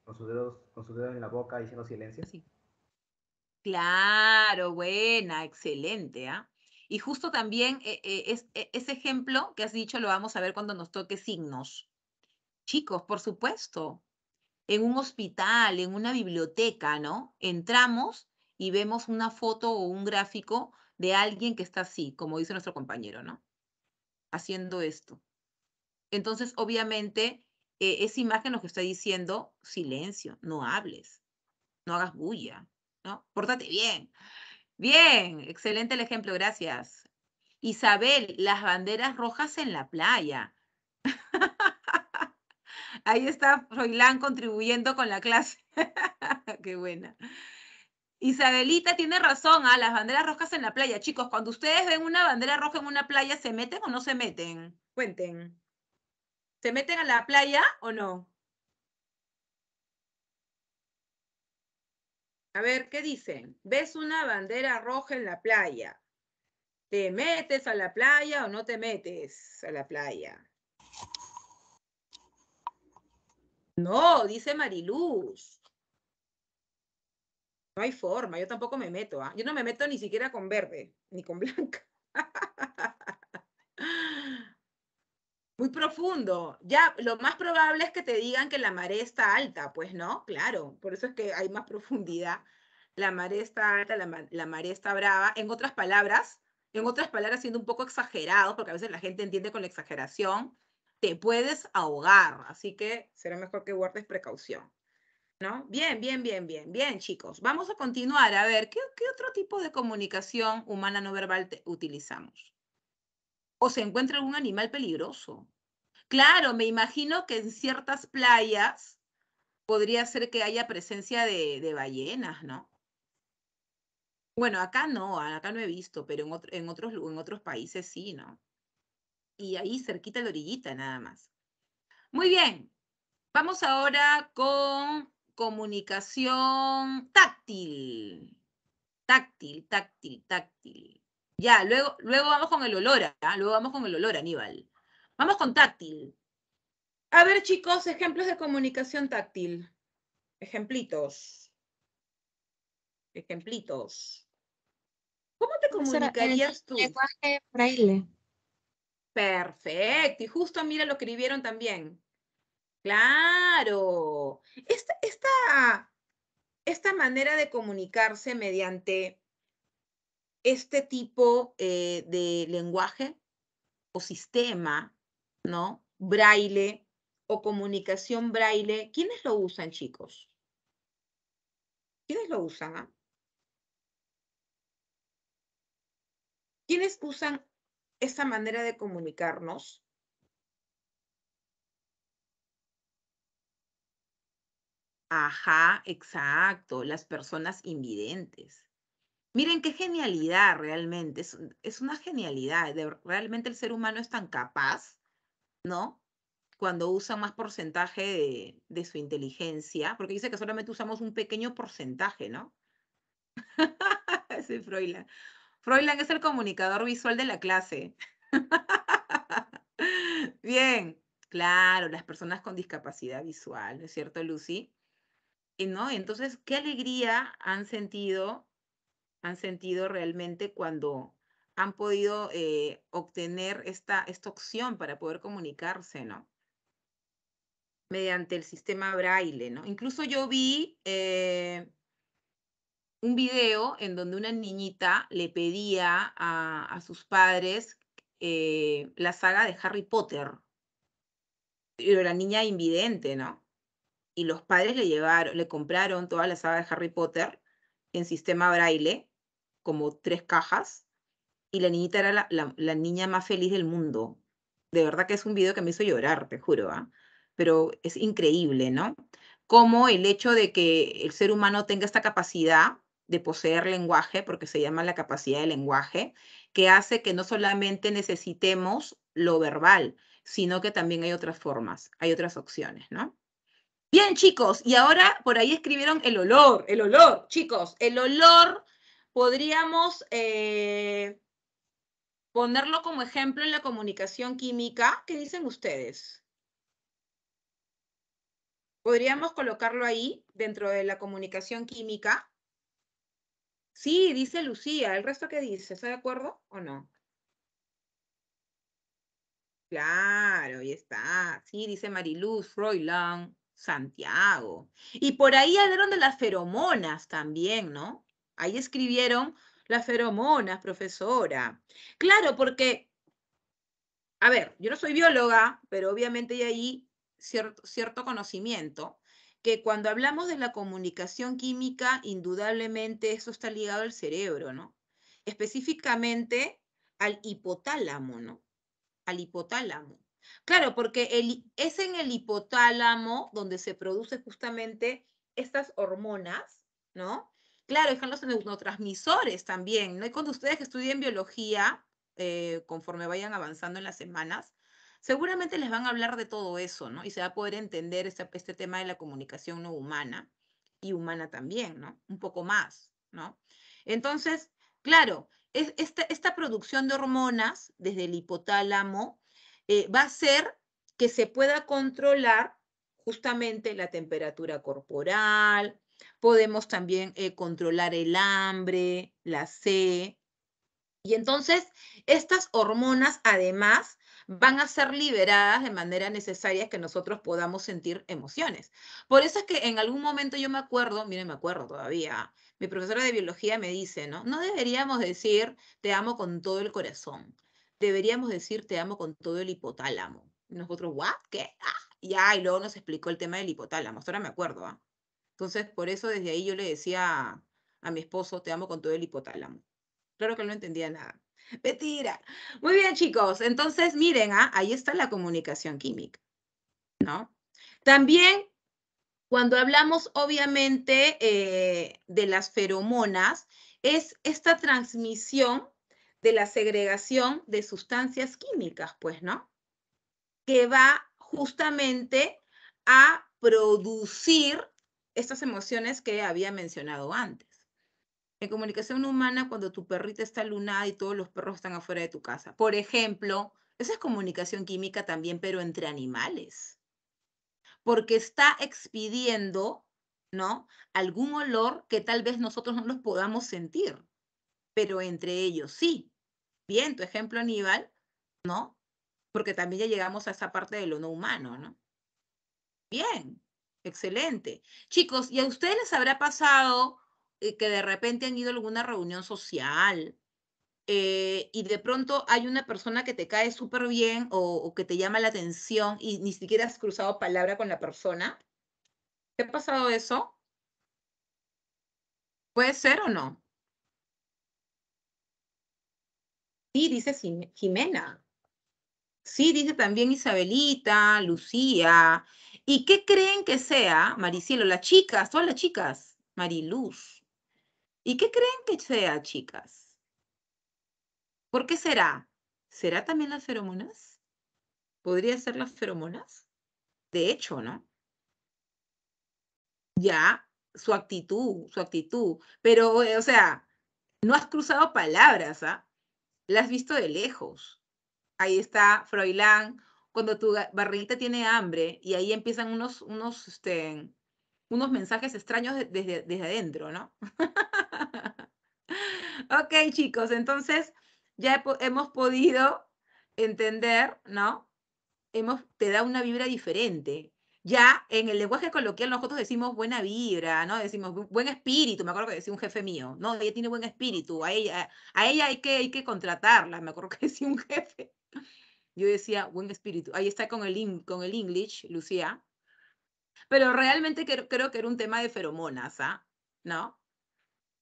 con, sus dedos, con en la boca diciendo silencio? Sí. Claro, buena, excelente. ¿ah? Y justo también eh, eh, es, e, ese ejemplo que has dicho lo vamos a ver cuando nos toque signos. Chicos, por supuesto, en un hospital, en una biblioteca, ¿no? Entramos y vemos una foto o un gráfico de alguien que está así, como dice nuestro compañero, ¿no? Haciendo esto. Entonces, obviamente, e-, esa imagen lo que está diciendo silencio, no hables, no hagas bulla, ¿no? Pórtate bien. Bien, excelente el ejemplo, gracias. Isabel, las banderas rojas en la playa. Ahí está Froilán contribuyendo con la clase. Qué buena. Isabelita tiene razón, a ¿ah? las banderas rojas en la playa. Chicos, cuando ustedes ven una bandera roja en una playa, ¿se meten o no se meten? Cuenten. ¿Se meten a la playa o no? A ver, ¿qué dicen? ¿Ves una bandera roja en la playa? ¿Te metes a la playa o no te metes a la playa? No, dice Mariluz. No hay forma, yo tampoco me meto. ¿ah? Yo no me meto ni siquiera con verde, ni con blanca. muy profundo. Ya, lo más probable es que te digan que la marea está alta, pues no, claro, por eso es que hay más profundidad. La marea está alta, la, marea está brava. En otras palabras, en otras palabras, siendo un poco exagerado, porque a veces la gente entiende con la exageración, te puedes ahogar, así que será mejor que guardes precaución. ¿No? Bien, bien, bien, bien, bien, chicos. Vamos a continuar a ver qué, qué otro tipo de comunicación humana no verbal utilizamos o se encuentra un animal peligroso. Claro, me imagino que en ciertas playas podría ser que haya presencia de, ballenas, ¿no? Bueno, acá no, acá no he visto, pero en, otros, en otros países sí, ¿no? Y ahí cerquita la orillita nada más. Muy bien, vamos ahora con comunicación táctil. Táctil, táctil, táctil. Ya, luego, luego vamos con el olor, ¿ah? luego vamos con el olor, Aníbal. Vamos con táctil. A ver, chicos, ejemplos de comunicación táctil. Ejemplitos. Ejemplitos. ¿Cómo te comunicarías tú? Lenguaje fraile? Perfecto. Y justo mira lo que escribieron también. Claro. Esta, esta, esta manera de comunicarse mediante este tipo eh, de lenguaje o sistema, ¿no? Braille o comunicación braille, ¿quiénes lo usan, chicos? ¿Quiénes lo usan? ¿Quiénes usan esta manera de comunicarnos? Ajá, exacto, las personas invidentes. Miren qué genialidad realmente, es, una genialidad, realmente el ser humano es tan capaz, ¿no? Cuando usa más porcentaje de, su inteligencia, porque dice que solamente usamos un pequeño porcentaje, ¿no? sí, Freudland. Freudland es el comunicador visual de la clase. Bien, claro, las personas con discapacidad visual, ¿no es cierto, Lucy? Y, ¿No? Entonces, qué alegría han sentido han sentido realmente cuando han podido eh, obtener esta, esta opción para poder comunicarse, ¿no? Mediante el sistema braille, ¿no? Incluso yo vi eh, un video en donde una niñita le pedía a, sus padres eh, la saga de Harry Potter. Pero la niña invidente, ¿no? Y los padres le llevaron, le compraron toda la saga de Harry Potter en sistema braille como tres cajas y la niñita era la, niña más feliz del mundo. De verdad que es un video que me hizo llorar, te juro, ah pero es increíble, ¿no? Como el hecho de que el ser humano tenga esta capacidad de poseer lenguaje, porque se llama la capacidad de lenguaje, que hace que no solamente necesitemos lo verbal, sino que también hay otras formas, hay otras opciones, ¿no? Bien, chicos, y ahora por ahí escribieron el olor, el olor, chicos, el olor podríamos eh, ponerlo como ejemplo en la comunicación química. ¿Qué dicen ustedes? ¿Podríamos colocarlo ahí dentro de la comunicación química? Sí, dice Lucía. ¿El resto qué dice? ¿Está de acuerdo o no? Claro, ahí está. Sí, dice Mariluz, Froilán, Santiago. Y por ahí hablaron de las feromonas también, ¿no? Ahí escribieron las feromonas, profesora. Claro, porque, a ver, yo no soy bióloga, pero obviamente hay ahí cierto, cierto conocimiento que cuando hablamos de la comunicación química, indudablemente eso está ligado al cerebro, ¿no? Específicamente al hipotálamo, ¿no? Al hipotálamo. Claro, porque es en el hipotálamo donde se producen justamente estas hormonas, ¿no? Claro, están los neurotransmisores también, ¿no? Y cuando ustedes estudien biología, eh, conforme vayan avanzando en las semanas, seguramente les van a hablar de todo eso, ¿no? Y se va a poder entender este, tema de la comunicación no humana y humana también, ¿no? Un poco más, ¿no? Entonces, claro, esta, producción de hormonas desde el hipotálamo eh, va a hacer que se pueda controlar justamente la temperatura corporal, Podemos también eh, controlar el hambre, la sed. Y entonces, estas hormonas además van a ser liberadas de manera necesaria que nosotros podamos sentir emociones. Por eso es que en algún momento yo me acuerdo, miren, me acuerdo todavía, mi profesora de biología me dice, ¿no? No deberíamos decir te amo con todo el corazón, deberíamos decir te amo con todo el hipotálamo. nosotros, ¿what? ¿Qué? Ah, ya, y luego nos explicó el tema del hipotálamo, ahora me acuerdo, ¿ah? Entonces, por eso desde ahí yo le decía a, mi esposo, te amo con todo el hipotálamo. Claro que no entendía nada. Mentira. Muy bien, chicos. Entonces, miren, ah, ahí está la comunicación química. ¿No? También, cuando hablamos, obviamente, eh, de las feromonas, es esta transmisión de la segregación de sustancias químicas, pues, ¿no? Que va justamente a producir estas emociones que había mencionado antes. En comunicación humana, cuando tu perrita está lunada y todos los perros están afuera de tu casa. Por ejemplo, esa es comunicación química también, pero entre animales. Porque está expidiendo, ¿no? Algún olor que tal vez nosotros no los podamos sentir, pero entre ellos sí. Bien, tu ejemplo, Aníbal, ¿no? Porque también ya llegamos a esa parte del lo no humano, ¿no? Bien, Excelente. Chicos, ¿y a ustedes les habrá pasado eh, que de repente han ido a alguna reunión social eh, y de pronto hay una persona que te cae súper bien o, o, que te llama la atención y ni siquiera has cruzado palabra con la persona? ¿Te ha pasado eso? ¿Puede ser o no? Sí, dice Jimena. Sí, dice también Isabelita, Lucía, ¿Y qué creen que sea, Maricielo? Las chicas, todas las chicas, Mariluz. ¿Y qué creen que sea, chicas? ¿Por qué será? ¿Será también las feromonas? ¿Podría ser las feromonas? De hecho, ¿no? Ya, su actitud, su actitud. Pero, eh, o sea, no has cruzado palabras, ¿ah? Las La has visto de lejos. Ahí está Froilán, cuando tu barrilita tiene hambre y ahí empiezan unos, unos, este, unos mensajes extraños desde, desde adentro, ¿no? ok, chicos, entonces ya hemos podido entender, ¿no? Hemos, te da una vibra diferente. Ya en el lenguaje coloquial nosotros decimos buena vibra, ¿no? Decimos buen espíritu, me acuerdo que decía un jefe mío, no, ella tiene buen espíritu, a ella, a ella hay, que, hay que contratarla, me acuerdo que decía un jefe. Yo decía, buen espíritu. Ahí está con el, con el English, Lucía. Pero realmente creo que era un tema de feromonas, ¿ah? ¿No?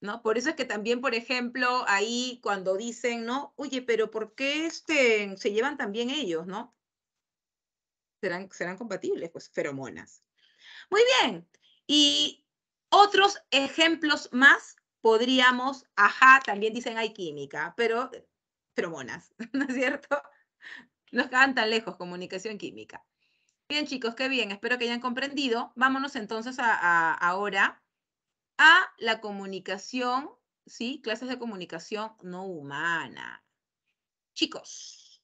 ¿No? Por eso es que también, por ejemplo, ahí cuando dicen, ¿no? Oye, pero ¿por qué este, se llevan también ellos, ¿no? Serán, serán compatibles, pues, feromonas. Muy bien. Y otros ejemplos más podríamos, ajá, también dicen hay química, pero eh, feromonas, ¿no es cierto? No que tan lejos, comunicación química. Bien, chicos, qué bien. Espero que hayan comprendido. Vámonos entonces a, ahora a la comunicación, ¿sí? Clases de comunicación no humana. Chicos,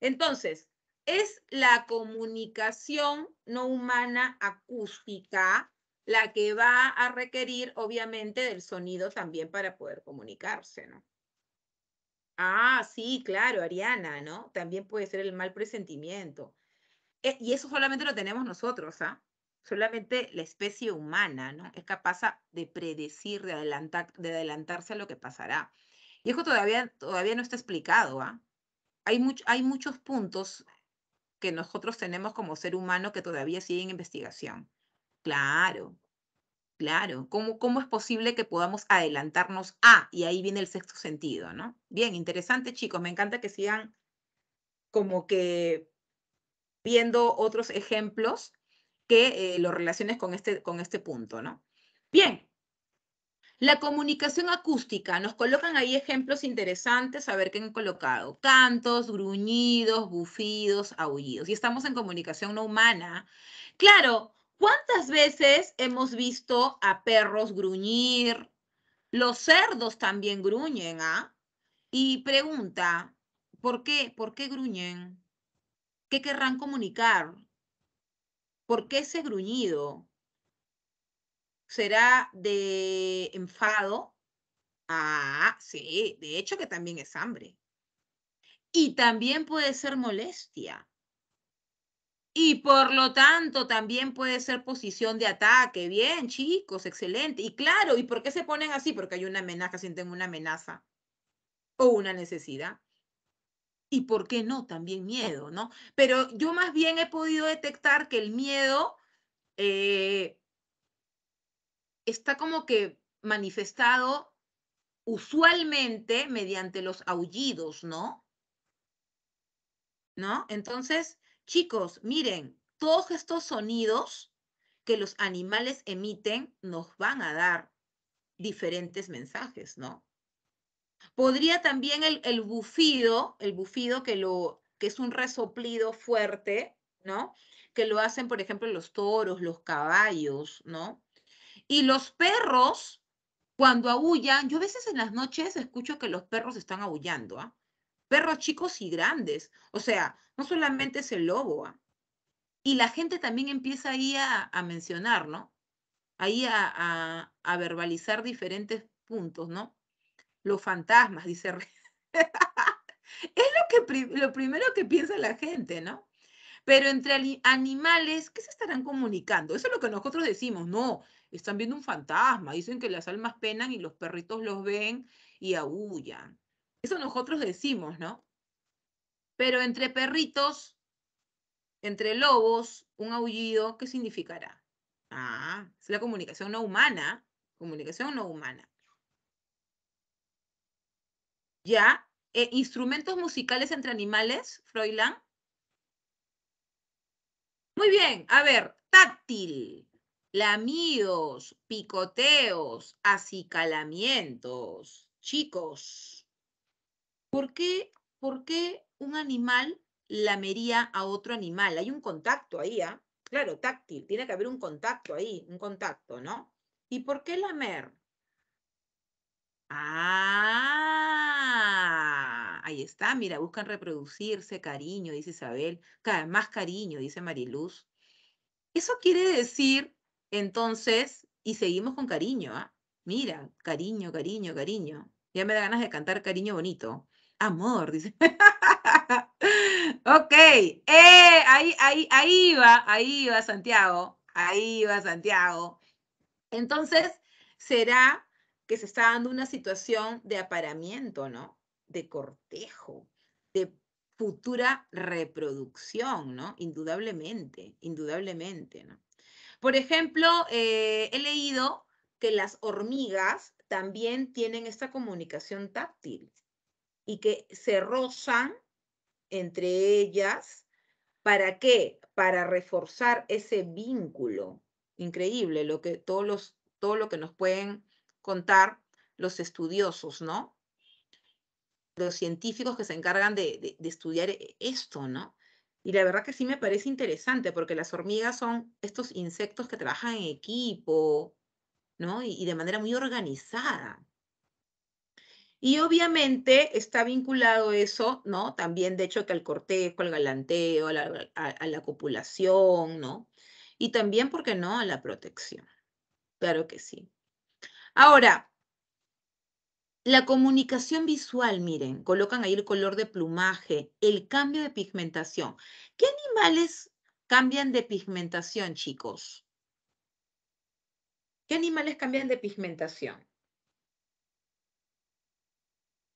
entonces, es la comunicación no humana acústica la que va a requerir, obviamente, del sonido también para poder comunicarse, ¿no? Ah, sí, claro, Ariana, ¿no? También puede ser el mal presentimiento. Eh, y eso solamente lo tenemos nosotros, ¿ah? Solamente la especie humana, ¿no? Es capaz de predecir, de, adelantarse a lo que pasará. Y eso todavía, todavía no está explicado, ¿ah? Hay, hay muchos puntos que nosotros tenemos como ser humano que todavía siguen investigación. Claro, Claro, ¿Cómo, ¿cómo, es posible que podamos adelantarnos a? Y ahí viene el sexto sentido, ¿no? Bien, interesante chicos, me encanta que sigan como que viendo otros ejemplos que los eh, lo relaciones con este, con este punto, ¿no? Bien, la comunicación acústica, nos colocan ahí ejemplos interesantes, a ver qué han colocado, cantos, gruñidos, bufidos, aullidos, y estamos en comunicación no humana. Claro, ¿Cuántas veces hemos visto a perros gruñir? Los cerdos también gruñen, ¿ah? Y pregunta, ¿por qué? ¿Por qué gruñen? ¿Qué querrán comunicar? ¿Por qué ese gruñido? ¿Será de enfado? Ah, sí, de hecho que también es hambre. Y también puede ser molestia. Y por lo tanto también puede ser posición de ataque. Bien, chicos, excelente. Y claro, ¿y por qué se ponen así? Porque hay una amenaza, sienten una amenaza o una necesidad. Y por qué no, también miedo, ¿no? Pero yo más bien he podido detectar que el miedo eh, está como que manifestado usualmente mediante los aullidos, ¿no? ¿No? Entonces, Chicos, miren, todos estos sonidos que los animales emiten nos van a dar diferentes mensajes, ¿no? Podría también el, bufido, el bufido que, lo, que es un resoplido fuerte, ¿no? Que lo hacen, por ejemplo, los toros, los caballos, ¿no? Y los perros, cuando aullan, yo a veces en las noches escucho que los perros están aullando, ¿ah? perros chicos y grandes. O sea, no solamente es el lobo. ¿ah? Y la gente también empieza ahí a, mencionar, ¿no? Ahí a, verbalizar diferentes puntos, ¿no? Los fantasmas, dice. es lo, que, lo primero que piensa la gente, ¿no? Pero entre animales, ¿qué se estarán comunicando? Eso es lo que nosotros decimos, no, están viendo un fantasma, dicen que las almas penan y los perritos los ven y aullan. Eso nosotros decimos, ¿no? Pero entre perritos, entre lobos, un aullido, ¿qué significará? Ah, es la comunicación no humana, comunicación no humana. ¿Ya? E, ¿Instrumentos musicales entre animales, Froilán? Muy bien, a ver, táctil, lamidos, picoteos, acicalamientos. Chicos, ¿Por qué, por un animal lamería a otro animal? Hay un contacto ahí, ¿ah? Claro, táctil, tiene que haber un contacto ahí, un contacto, ¿no? ¿Y por qué lamer? Ah, ahí está, mira, buscan reproducirse, cariño, dice Isabel, cada más cariño, dice Mariluz. Eso quiere decir, entonces, y seguimos con cariño, ¿ah? Mira, cariño, cariño, cariño. Ya me da ganas de cantar cariño bonito amor, dice. ok, eh, ahí, ahí, ahí va, ahí va Santiago, ahí va Santiago. Entonces, será que se está dando una situación de aparamiento, ¿no? De cortejo, de futura reproducción, ¿no? Indudablemente, indudablemente, ¿no? Por ejemplo, eh, he leído que las hormigas también tienen esta comunicación táctil y que se rozan entre ellas. ¿Para qué? Para reforzar ese vínculo. Increíble lo que todos los, todo lo que nos pueden contar los estudiosos, ¿no? Los científicos que se encargan de, de, estudiar e, esto, ¿no? Y la verdad que sí me parece interesante porque las hormigas son estos insectos que trabajan en equipo, ¿no? y de manera muy organizada. Y obviamente está vinculado eso, ¿no? También, de hecho, que al cortejo, al galanteo, a la, la copulación, ¿no? Y también, ¿por qué no?, a la protección. Claro que sí. Ahora, la comunicación visual, miren, colocan ahí el color de plumaje, el cambio de pigmentación. ¿Qué animales cambian de pigmentación, chicos? ¿Qué animales cambian de pigmentación?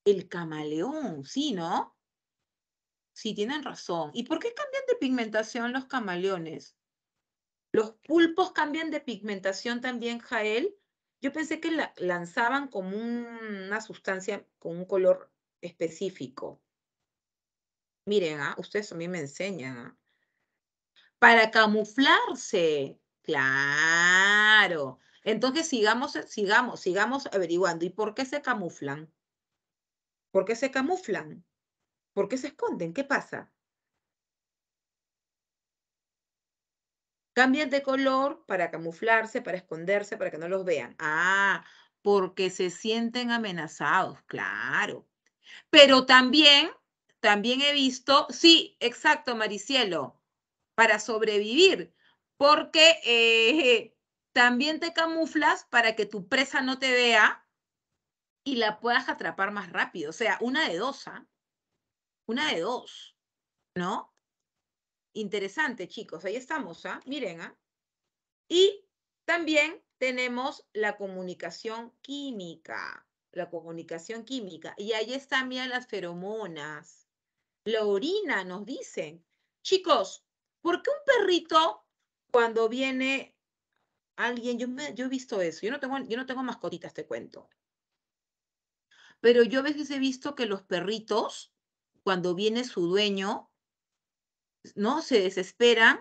El camaleón, sí, ¿no? Sí, tienen razón. ¿Y por qué cambian de pigmentación los camaleones? ¿Los pulpos cambian de pigmentación también, Jael? Yo pensé que la lanzaban como una sustancia con un color específico. Miren, ¿ah? ustedes ustedes mí me enseñan. ¿ah? Para camuflarse. Claro. Entonces sigamos, sigamos, sigamos averiguando. ¿Y por qué se camuflan? ¿Por qué se camuflan? ¿Por qué se esconden? ¿Qué pasa? Cambian de color para camuflarse, para esconderse, para que no los vean. Ah, porque se sienten amenazados, claro. Pero también, también he visto, sí, exacto, Maricielo, para sobrevivir, porque eh, también te camuflas para que tu presa no te vea y la puedas atrapar más rápido. O sea, una de dos, ¿ah? Una de dos, ¿no? Interesante, chicos. Ahí estamos, ¿ah? Miren, ¿ah? Y también tenemos la comunicación química, la comunicación química. Y ahí están, miren, las feromonas. La orina, nos dicen. Chicos, ¿por qué un perrito cuando viene alguien, yo, yo he visto eso, yo no, tengo, yo no tengo mascotitas, te cuento. Pero yo a veces he visto que los perritos, cuando viene su dueño, ¿no? Se desesperan,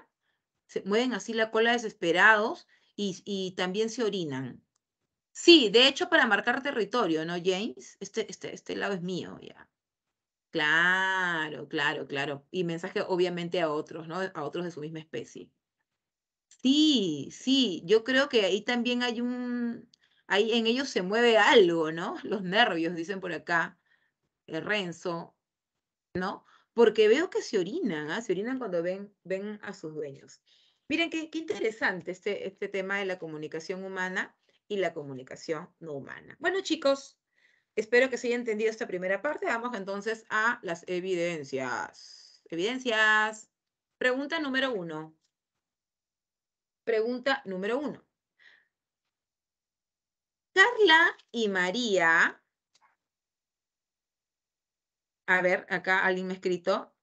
se mueven así la cola desesperados y, también se orinan. Sí, de hecho, para marcar territorio, ¿no, James? Este, este, este lado es mío, ya. Claro, claro, claro. Y mensaje obviamente a otros, ¿no? A otros de su misma especie. Sí, sí, yo creo que ahí también hay un, ahí en ellos se mueve algo, ¿no? Los nervios, dicen por acá, el eh, Renzo, ¿no? Porque veo que se orinan, ¿ah? se orinan cuando ven, ven a sus dueños. Miren qué, interesante este, este tema de la comunicación humana y la comunicación no humana. Bueno, chicos, espero que se haya entendido esta primera parte. Vamos entonces a las evidencias. Evidencias. Pregunta número uno. Pregunta número uno. Carla y María. A ver, acá alguien me ha escrito.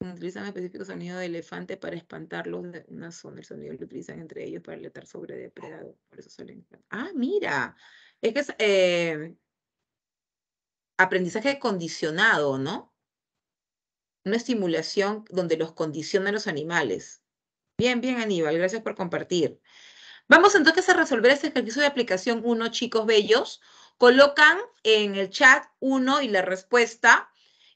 Utilizan específico sonido de elefante para espantarlos de una zona. El sonido lo utilizan entre ellos para alertar sobre depredador. Por eso suelen. Ah, mira. Es que es eh, aprendizaje condicionado, ¿no? Una estimulación donde los condicionan los animales. Bien, bien, Aníbal. Gracias por compartir. Vamos entonces a resolver este ejercicio de aplicación 1, chicos bellos. Colocan en el chat 1 y la respuesta.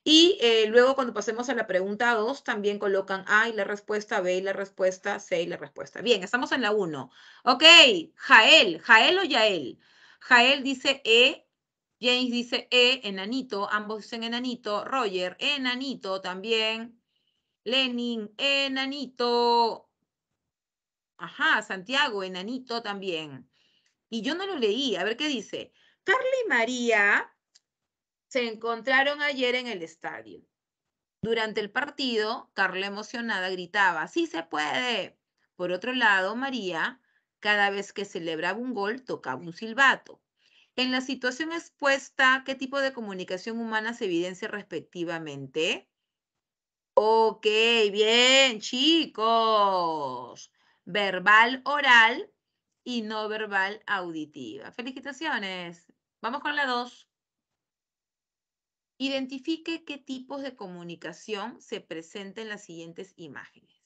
Y eh, luego cuando pasemos a la pregunta 2, también colocan A y la respuesta, B y la respuesta, C y la respuesta. Bien, estamos en la 1. Ok, Jael, Jael o Yael. Jael dice E, James dice E, enanito, ambos dicen enanito, Roger, enanito también, Lenin, enanito, Ajá, Santiago, enanito también. Y yo no lo leí. A ver qué dice. Carla y María se encontraron ayer en el estadio. Durante el partido, Carla emocionada gritaba, ¡Sí se puede! Por otro lado, María, cada vez que celebraba un gol, tocaba un silbato. En la situación expuesta, ¿qué tipo de comunicación humana se evidencia respectivamente? Ok, bien, chicos verbal oral y no verbal auditiva. Felicitaciones. Vamos con la 2. Identifique qué tipos de comunicación se presentan en las siguientes imágenes.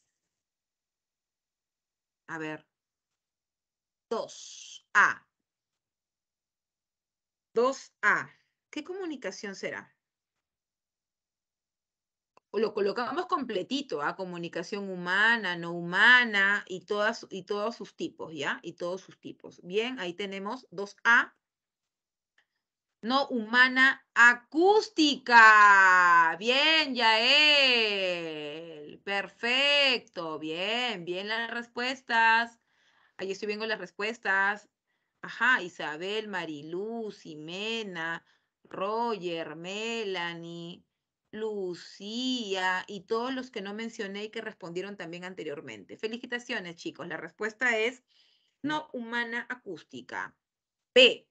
A ver. 2A. 2A. ¿Qué comunicación será? lo colocamos completito, a ¿ah? comunicación humana, no humana y, todas, y todos sus tipos, ¿ya? Y todos sus tipos. Bien, ahí tenemos 2A. No humana acústica. Bien, Yael. Perfecto. Bien, bien las respuestas. Ahí estoy viendo las respuestas. Ajá, Isabel, Mariluz, Ximena, Roger, Melanie. Lucía y todos los que no mencioné y que respondieron también anteriormente. Felicitaciones, chicos. La respuesta es no humana acústica. B.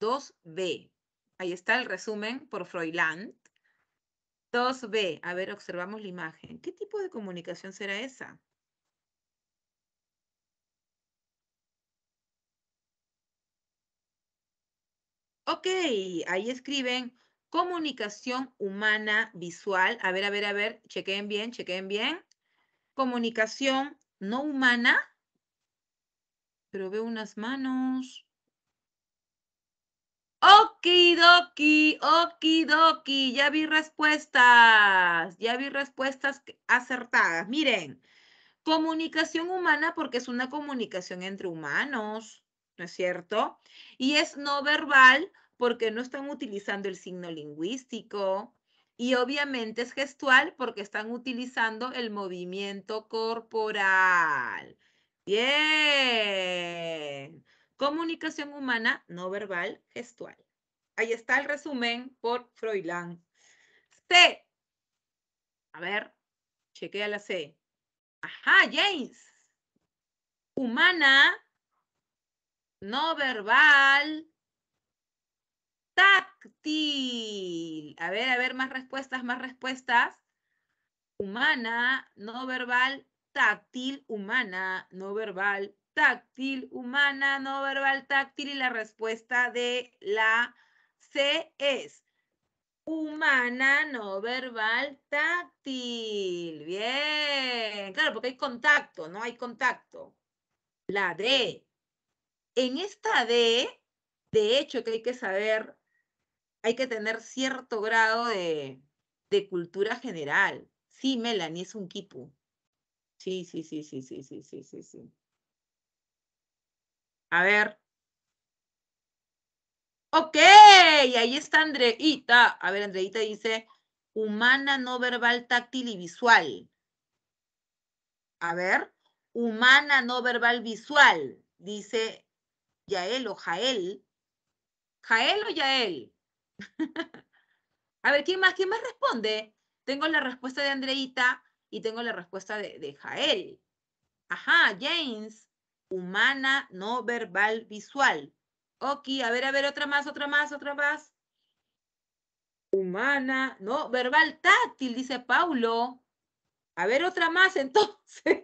2B. Ahí está el resumen por Froiland. 2B. A ver, observamos la imagen. ¿Qué tipo de comunicación será esa? Ok, ahí escriben Comunicación humana visual. A ver, a ver, a ver, chequen bien, chequen bien. Comunicación no humana. Pero veo unas manos. Okidoki, okidoki, ya vi respuestas, ya vi respuestas acertadas. Miren, comunicación humana porque es una comunicación entre humanos, ¿no es cierto? Y es no verbal porque no están utilizando el signo lingüístico. Y obviamente es gestual porque están utilizando el movimiento corporal. Bien. Comunicación humana no verbal, gestual. Ahí está el resumen por Freudland. C. A ver, chequea la C. Ajá, James. Humana, no verbal, táctil. A ver, a ver, más respuestas, más respuestas. Humana, no verbal, táctil, humana, no verbal, táctil, humana, no verbal, táctil. Y la respuesta de la C es humana, no verbal, táctil. Bien, claro, porque hay contacto, no hay contacto. La D. En esta D, de hecho que hay que saber hay que tener cierto grado de, cultura general. Sí, Melanie, es un kipu. Sí, sí, sí, sí, sí, sí, sí, sí, sí. A ver. Ok, ahí está Andreita. A ver, Andreita dice, humana, no verbal, táctil y visual. A ver, humana, no verbal, visual, dice Yael o Jael. ¿Jael o Yael? A ver, ¿quién más? ¿Quién más responde? Tengo la respuesta de Andreita y tengo la respuesta de, de Jael. Ajá, James, humana, no verbal, visual. Ok, a ver, a ver, otra más, otra más, otra más. Humana, no verbal, táctil, dice Paulo. A ver, otra más entonces.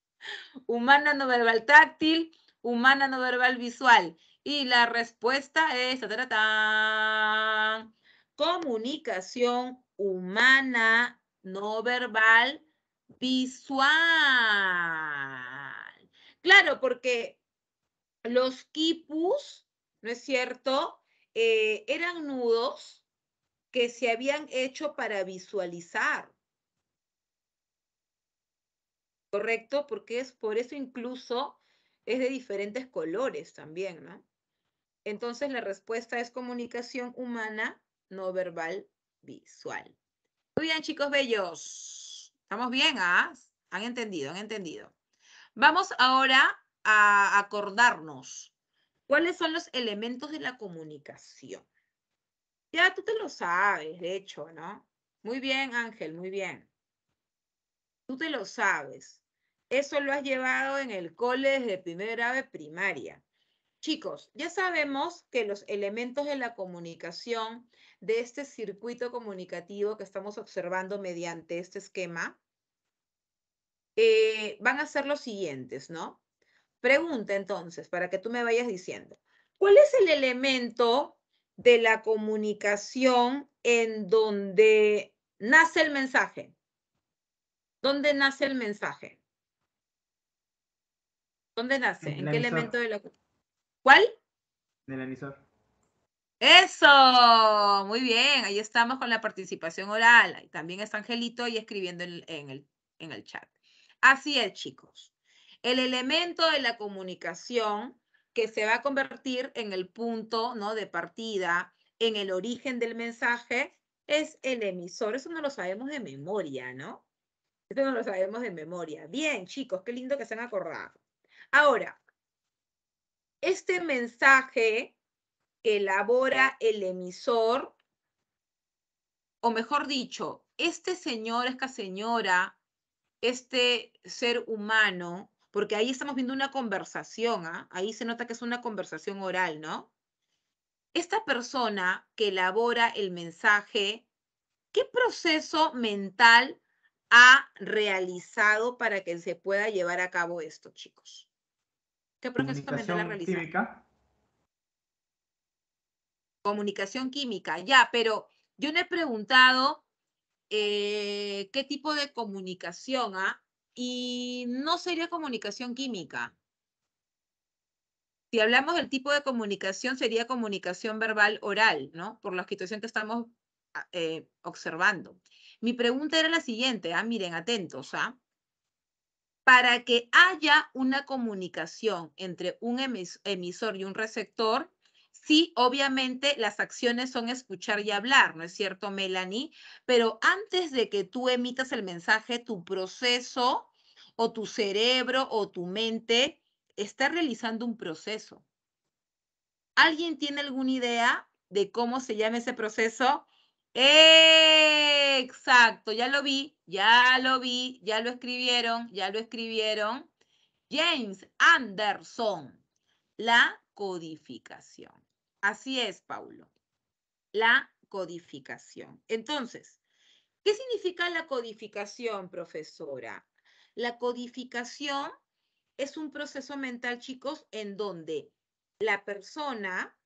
humana, no verbal, táctil, humana, no verbal, visual. Y la respuesta es ta, comunicación humana no verbal visual. Claro, porque los quipus, ¿no es cierto? Eh, eran nudos que se habían hecho para visualizar. ¿Correcto? Porque es por eso incluso es de diferentes colores también, ¿no? Entonces la respuesta es comunicación humana, no verbal, visual. Muy bien, chicos bellos. ¿Estamos bien? Ah? ¿Han entendido? ¿Han entendido? Vamos ahora a acordarnos cuáles son los elementos de la comunicación. Ya tú te lo sabes, de hecho, ¿no? Muy bien, Ángel, muy bien. Tú te lo sabes. Eso lo has llevado en el cole desde primera de primaria. Chicos, ya sabemos que los elementos de la comunicación, de este circuito comunicativo que estamos observando mediante este esquema, eh, van a ser los siguientes, ¿no? Pregunta entonces, para que tú me vayas diciendo, ¿cuál es el elemento de la comunicación en donde nace el mensaje? ¿Dónde nace el mensaje? ¿Dónde nace? ¿En, qué elemento de la comunicación? ¿Cuál? Del emisor. Eso, muy bien, ahí estamos con la participación oral. también está Angelito y escribiendo en, en, el, en el chat. Así es, chicos. El elemento de la comunicación que se va a convertir en el punto ¿no? de partida, en el origen del mensaje, es el emisor. Eso no lo sabemos de memoria, ¿no? Eso no lo sabemos de memoria. Bien, chicos, qué lindo que se han acordado. Ahora, este mensaje que elabora el emisor, o mejor dicho, este señor, esta señora, este ser humano, porque ahí estamos viendo una conversación, ¿ah? ahí se nota que es una conversación oral, ¿no? Esta persona que elabora el mensaje, ¿qué proceso mental ha realizado para que se pueda llevar a cabo esto, chicos? ¿Qué la la Química. Comunicación química, ya, pero yo me he preguntado eh, qué tipo de comunicación, ¿ah? Y no sería comunicación química. Si hablamos del tipo de comunicación, sería comunicación verbal oral, ¿no? Por la situación que estamos ah, eh, observando. Mi pregunta era la siguiente, ah, miren, atentos, ¿ah? para que haya una comunicación entre un emisor y un receptor, sí, obviamente las acciones son escuchar y hablar, ¿no es cierto, Melanie? Pero antes de que tú emitas el mensaje, tu proceso o tu cerebro o tu mente está realizando un proceso. ¿Alguien tiene alguna idea de cómo se llama ese proceso? Exacto, ya lo vi, ya lo vi, ya lo escribieron, ya lo escribieron. James Anderson, la codificación. Así es, Paulo, la codificación. Entonces, ¿qué significa la codificación, profesora? La codificación es un proceso mental, chicos, en donde la persona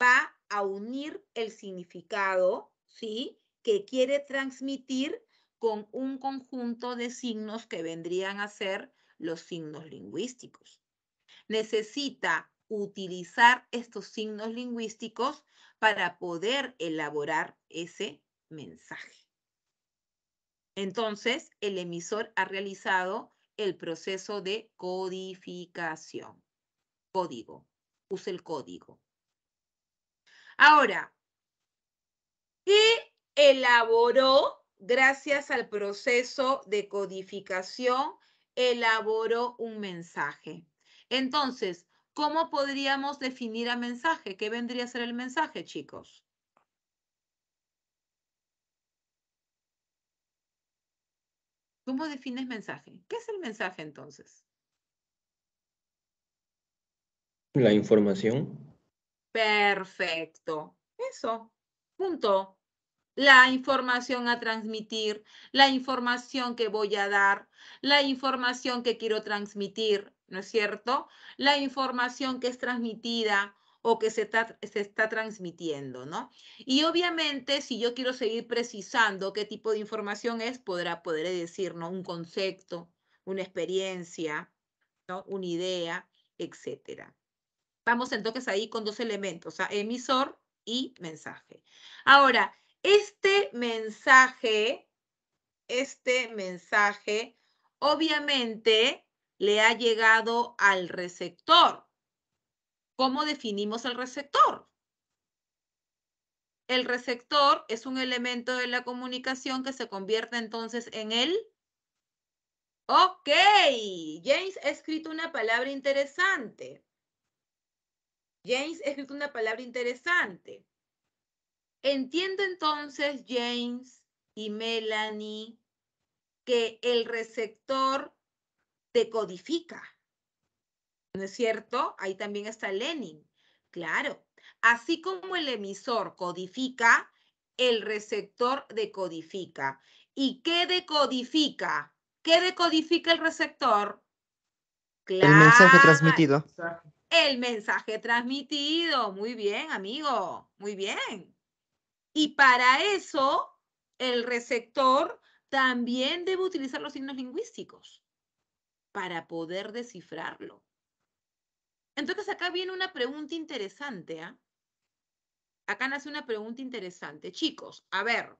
va a unir el significado ¿sí? Que quiere transmitir con un conjunto de signos que vendrían a ser los signos lingüísticos. Necesita utilizar estos signos lingüísticos para poder elaborar ese mensaje. Entonces, el emisor ha realizado el proceso de codificación. Código. Use el código. Ahora, y elaboró, gracias al proceso de codificación, elaboró un mensaje. Entonces, ¿cómo podríamos definir a mensaje? ¿Qué vendría a ser el mensaje, chicos? ¿Cómo defines mensaje? ¿Qué es el mensaje entonces? La información. Perfecto. Eso. Punto. La información a transmitir, la información que voy a dar, la información que quiero transmitir, ¿no es cierto? La información que es transmitida o que se está, se está, transmitiendo, ¿no? Y obviamente, si yo quiero seguir precisando qué tipo de información es, podrá, podré decir, ¿no? Un concepto, una experiencia, ¿no? Una idea, etcétera. Vamos entonces ahí con dos elementos, o sea, emisor mensaje. Ahora, este mensaje, este mensaje, obviamente le ha llegado al receptor. ¿Cómo definimos el receptor? El receptor es un elemento de la comunicación que se convierte entonces en el... Ok, James ha escrito una palabra interesante. James ha escrito una palabra interesante. Entiendo entonces, James y Melanie, que el receptor decodifica. ¿No es cierto? Ahí también está Lenin. Claro. Así como el emisor codifica, el receptor decodifica. ¿Y qué decodifica? ¿Qué decodifica el receptor? el mensaje transmitido. El mensaje transmitido. Muy bien, amigo. Muy bien. Y para eso, el receptor también debe utilizar los signos lingüísticos para poder descifrarlo. Entonces acá viene una pregunta interesante. ¿ah? Acá nace una pregunta interesante. Chicos, a ver,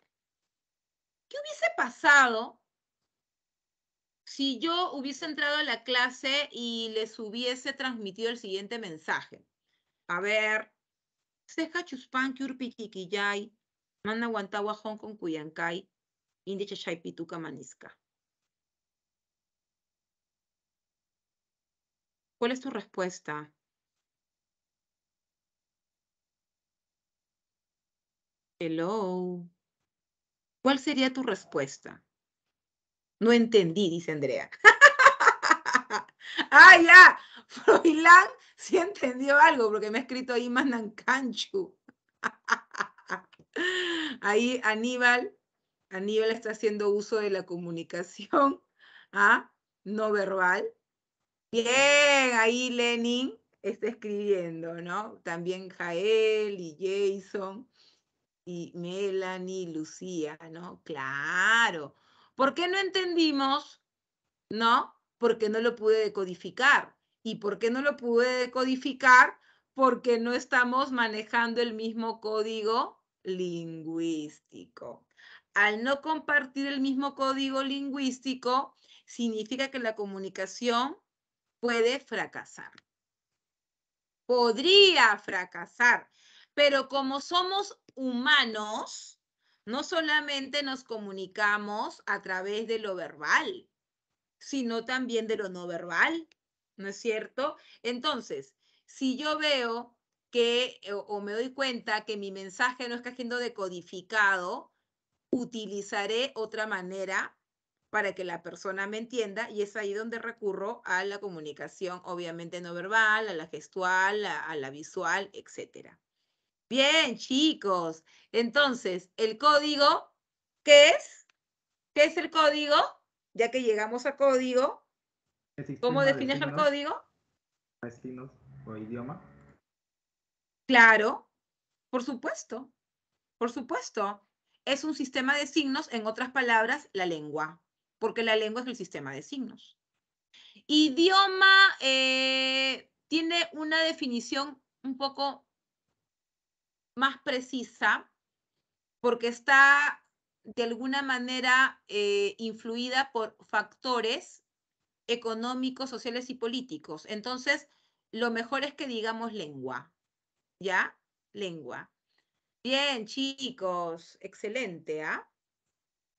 ¿qué hubiese pasado si yo hubiese entrado a la clase y les hubiese transmitido el siguiente mensaje. A ver, Seja Chuspan Kiurpikiquillay, Mana Hong con Cuyancay, Indiche pituka maniska. ¿Cuál es tu respuesta? Hello. ¿Cuál sería tu respuesta? No entendí, dice Andrea. ah, ya. Froilán sí entendió algo porque me ha escrito ahí Canchu. ahí Aníbal, Aníbal está haciendo uso de la comunicación ¿ah? no verbal. Bien, ahí Lenin está escribiendo, ¿no? También Jael y Jason y Melanie, y Lucía, ¿no? Claro, ¿Por qué no entendimos? ¿No? Porque no lo pude decodificar. ¿Y por qué no lo pude decodificar? Porque no estamos manejando el mismo código lingüístico. Al no compartir el mismo código lingüístico, significa que la comunicación puede fracasar. Podría fracasar, pero como somos humanos, no solamente nos comunicamos a través de lo verbal, sino también de lo no verbal, ¿no es cierto? Entonces, si yo veo que eh, o, me doy cuenta que mi mensaje no está siendo decodificado, utilizaré otra manera para que la persona me entienda y es ahí donde recurro a la comunicación, obviamente no verbal, a la gestual, a, a la visual, etcétera. Bien, chicos. Entonces, el código, ¿qué es? ¿Qué es el código? Ya que llegamos a código, ¿cómo defines el código? signos o idioma. Claro, por supuesto, por supuesto. Es un sistema de signos, en otras palabras, la lengua, porque la lengua es el sistema de signos. Idioma eh, tiene una definición un poco más precisa porque está de alguna manera eh, influida por factores económicos, sociales y políticos. Entonces, lo mejor es que digamos lengua, ¿ya? Lengua. Bien, chicos, excelente, ¿ah?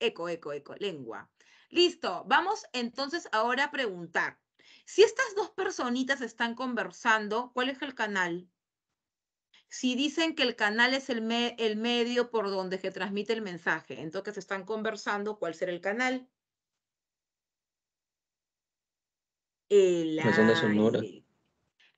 Eco, eco, eco, lengua. Listo, vamos entonces ahora a preguntar. Si estas dos personitas están conversando, ¿cuál es el canal? si dicen que el canal es el, medio por donde se transmite el mensaje, entonces están conversando cuál será el canal. las ondas sonoras.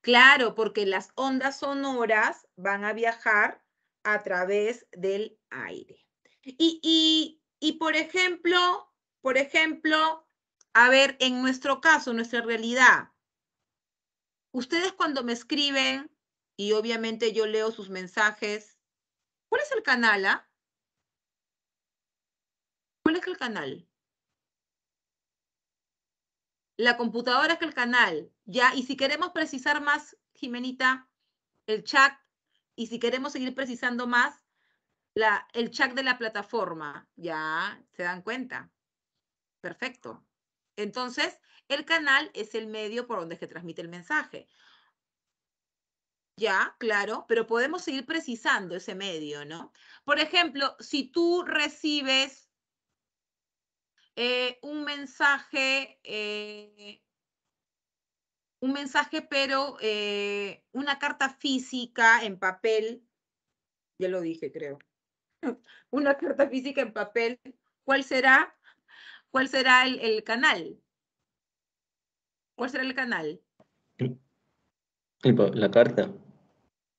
Claro, porque las ondas sonoras van a viajar a través del aire. Y, y por ejemplo, por ejemplo, a ver, en nuestro caso, nuestra realidad, ustedes cuando me escriben y obviamente yo leo sus mensajes. ¿Cuál es el canal, ah? ¿Cuál es el canal? La computadora es el canal, ¿ya? Y si queremos precisar más, Jimenita, el chat, y si queremos seguir precisando más, el chat de la plataforma, ¿ya? ¿Se dan cuenta? Perfecto. Entonces, el canal es el medio por donde se transmite el mensaje. Ya, claro, pero podemos seguir precisando ese medio, ¿no? Por ejemplo, si tú recibes eh, un mensaje, eh, un mensaje, pero eh, una carta física en papel, ya lo dije, creo. una carta física en papel, ¿cuál será? ¿Cuál será el, el canal? ¿Cuál será el canal? La carta.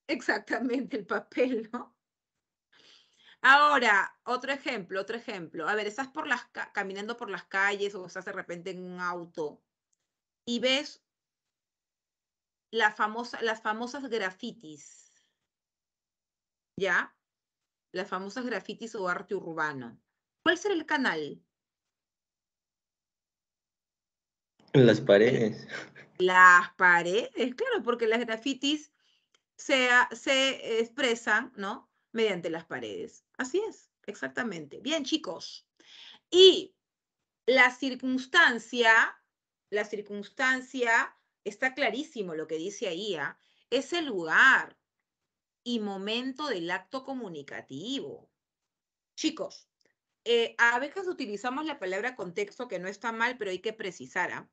Exactamente, el papel, Ahora, otro ejemplo, otro ejemplo. A ver, estás por las caminando por las calles o estás de repente en un auto y ves la famosa, las famosas grafitis. ¿Ya? Las famosas grafitis o arte urbano. ¿Cuál será el canal? Las paredes. Las paredes, claro, porque las grafitis se, se expresan, ¿no? Mediante las paredes. Así es, exactamente. Bien, chicos. Y la circunstancia, la circunstancia, está clarísimo lo que dice ahí, ¿ah? es el lugar y momento del acto comunicativo. Chicos, eh, a veces utilizamos la palabra contexto, que no está mal, pero hay que precisar. ¿ah?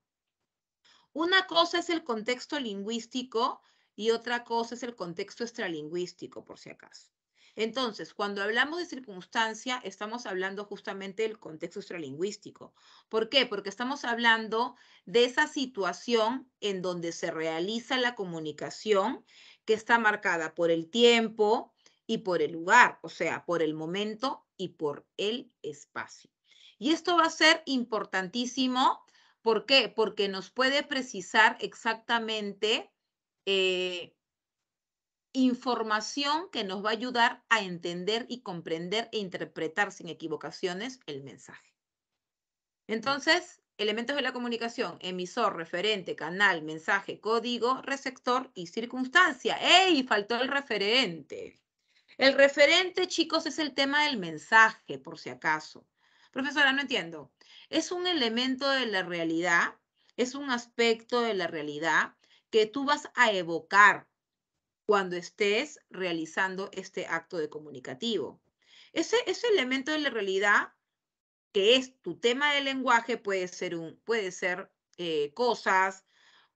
Una cosa es el contexto lingüístico y otra cosa es el contexto extralingüístico, por si acaso. Entonces, cuando hablamos de circunstancia, estamos hablando justamente del contexto extralingüístico. ¿Por qué? Porque estamos hablando de esa situación en donde se realiza la comunicación que está marcada por el tiempo y por el lugar, o sea, por el momento y por el espacio. Y esto va a ser importantísimo ¿Por qué? Porque nos puede precisar exactamente eh, información que nos va a ayudar a entender y comprender e interpretar sin equivocaciones el mensaje. Entonces, elementos de la comunicación, emisor, referente, canal, mensaje, código, receptor y circunstancia. ¡Ey! Faltó el referente. El referente, chicos, es el tema del mensaje, por si acaso. Profesora, no entiendo. Es un elemento de la realidad, es un aspecto de la realidad que tú vas a evocar cuando estés realizando este acto de comunicativo. Ese, ese elemento de la realidad, que es tu tema de lenguaje, puede ser, un, puede ser eh, cosas,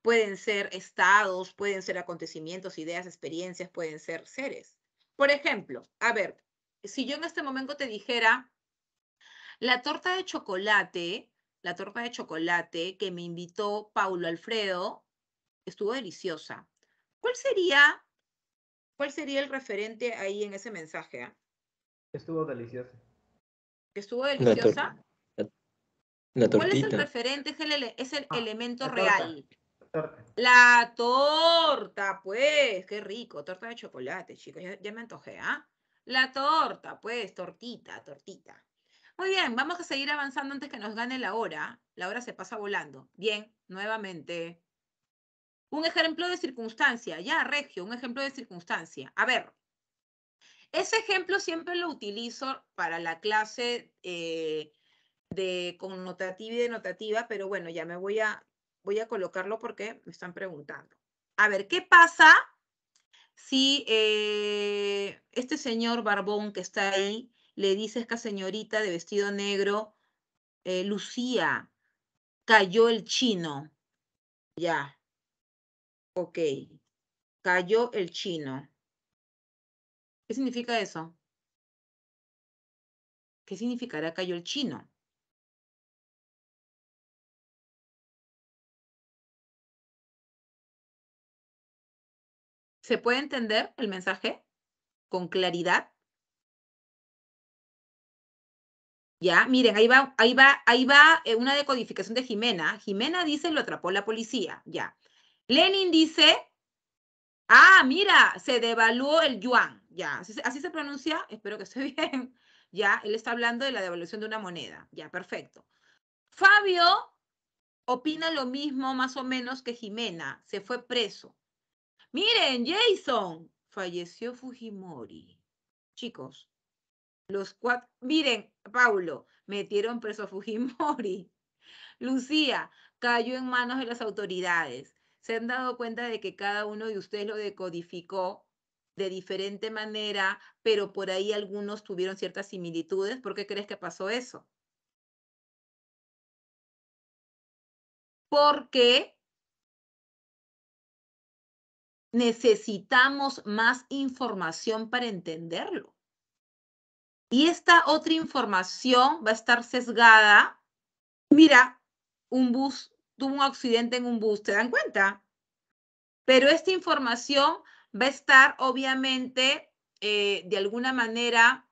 pueden ser estados, pueden ser acontecimientos, ideas, experiencias, pueden ser seres. Por ejemplo, a ver, si yo en este momento te dijera, la torta de chocolate, la torta de chocolate que me invitó Paulo Alfredo, estuvo deliciosa. ¿Cuál sería, cuál sería el referente ahí en ese mensaje? Ah? Estuvo deliciosa. ¿Estuvo deliciosa? ¿Cuál es el referente? Es el, ah, elemento real. La torta, pues, qué rico, torta de chocolate, chicos, ya, me antojé, ¿ah? La torta, pues, tortita, tortita. Muy bien, vamos a seguir avanzando antes que nos gane la hora. La hora se pasa volando. Bien, nuevamente. Un ejemplo de circunstancia. Ya, Regio, un ejemplo de circunstancia. A ver, ese ejemplo siempre lo utilizo para la clase eh, de connotativa y denotativa, pero bueno, ya me voy a, voy a colocarlo porque me están preguntando. A ver, ¿qué pasa si eh, este señor Barbón que está ahí le dice esta señorita de vestido negro, eh, Lucía, cayó el chino. Ya. Ok. Cayó el chino. ¿Qué significa eso? ¿Qué significará cayó el chino? ¿Se puede entender el mensaje con claridad? Ya, miren, ahí va, ahí va, ahí va eh, una decodificación de Jimena. Jimena dice lo atrapó la policía, ya. Lenin dice, ah, mira, se devaluó el yuan, ya. Así, así se pronuncia, espero que esté bien. Ya, él está hablando de la devaluación de una moneda, ya, perfecto. Fabio opina lo mismo más o menos que Jimena, se fue preso. Miren, Jason, falleció Fujimori. Chicos, los cuatro, miren, Paulo, metieron preso a Fujimori. Lucía, cayó en manos de las autoridades. Se han dado cuenta de que cada uno de ustedes lo decodificó de diferente manera, pero por ahí algunos tuvieron ciertas similitudes. ¿Por qué crees que pasó eso? Porque necesitamos más información para entenderlo. Y esta otra información va a estar sesgada. Mira, un bus tuvo un accidente en un bus, ¿te dan cuenta? Pero esta información va a estar obviamente eh, de alguna manera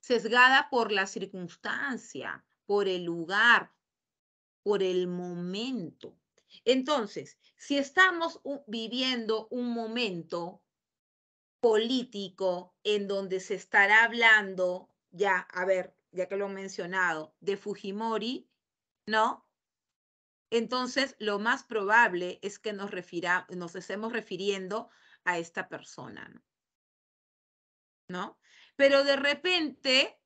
sesgada por la circunstancia, por el lugar, por el momento. Entonces, si estamos viviendo un momento político en donde se estará hablando, ya, a ver, ya que lo han mencionado, de Fujimori, ¿no? Entonces, lo más probable es que nos, nos estemos refiriendo a esta persona, ¿no? ¿no? Pero de repente,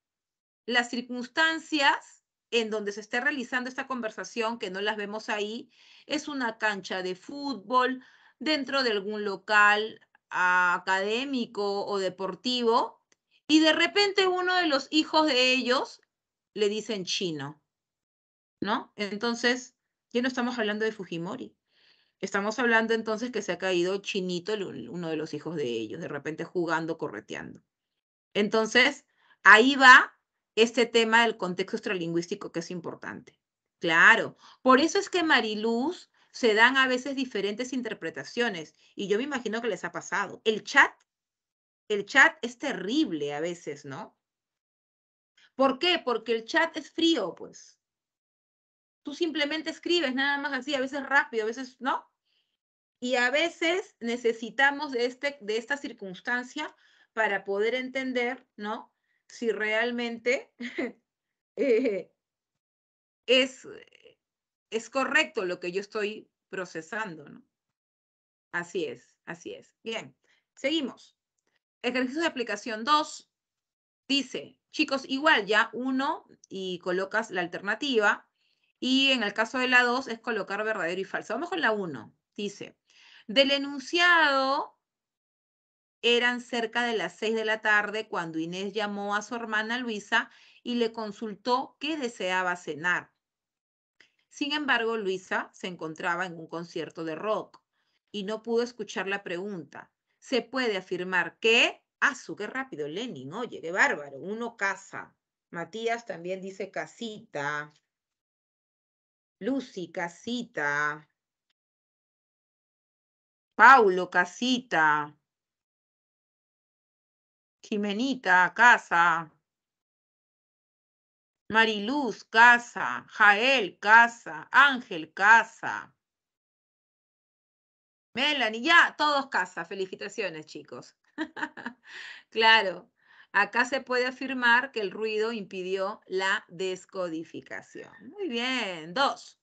las circunstancias en donde se esté realizando esta conversación, que no las vemos ahí, es una cancha de fútbol, dentro de algún local académico o deportivo, y de repente uno de los hijos de ellos le dicen chino, ¿no? Entonces, ya no estamos hablando de Fujimori. Estamos hablando entonces que se ha caído chinito uno de los hijos de ellos, de repente jugando, correteando. Entonces, ahí va este tema del contexto extralingüístico que es importante. Claro, por eso es que Mariluz se dan a veces diferentes interpretaciones y yo me imagino que les ha pasado. El chat, el chat es terrible a veces, ¿no? ¿Por qué? Porque el chat es frío, pues. Tú simplemente escribes nada más así, a veces rápido, a veces no. Y a veces necesitamos de, este, de esta circunstancia para poder entender, ¿no? Si realmente eh, es, es correcto lo que yo estoy procesando, ¿no? Así es, así es. Bien, seguimos. Ejercicio de aplicación 2 dice, chicos, igual ya uno y colocas la alternativa y en el caso de la 2 es colocar verdadero y falso. Vamos con la 1. Dice, del enunciado eran cerca de las 6 de la tarde cuando Inés llamó a su hermana Luisa y le consultó qué deseaba cenar. Sin embargo, Luisa se encontraba en un concierto de rock y no pudo escuchar la pregunta. Se puede afirmar que... ¡Ah, su, qué rápido, Lenin! Oye, qué bárbaro. Uno casa. Matías también dice casita. Lucy, casita. Paulo, casita. Jimenita, casa. Mariluz Casa, Jael Casa, Ángel Casa. Melanie, ya, todos Casa, felicitaciones chicos. claro, acá se puede afirmar que el ruido impidió la descodificación. Muy bien, dos.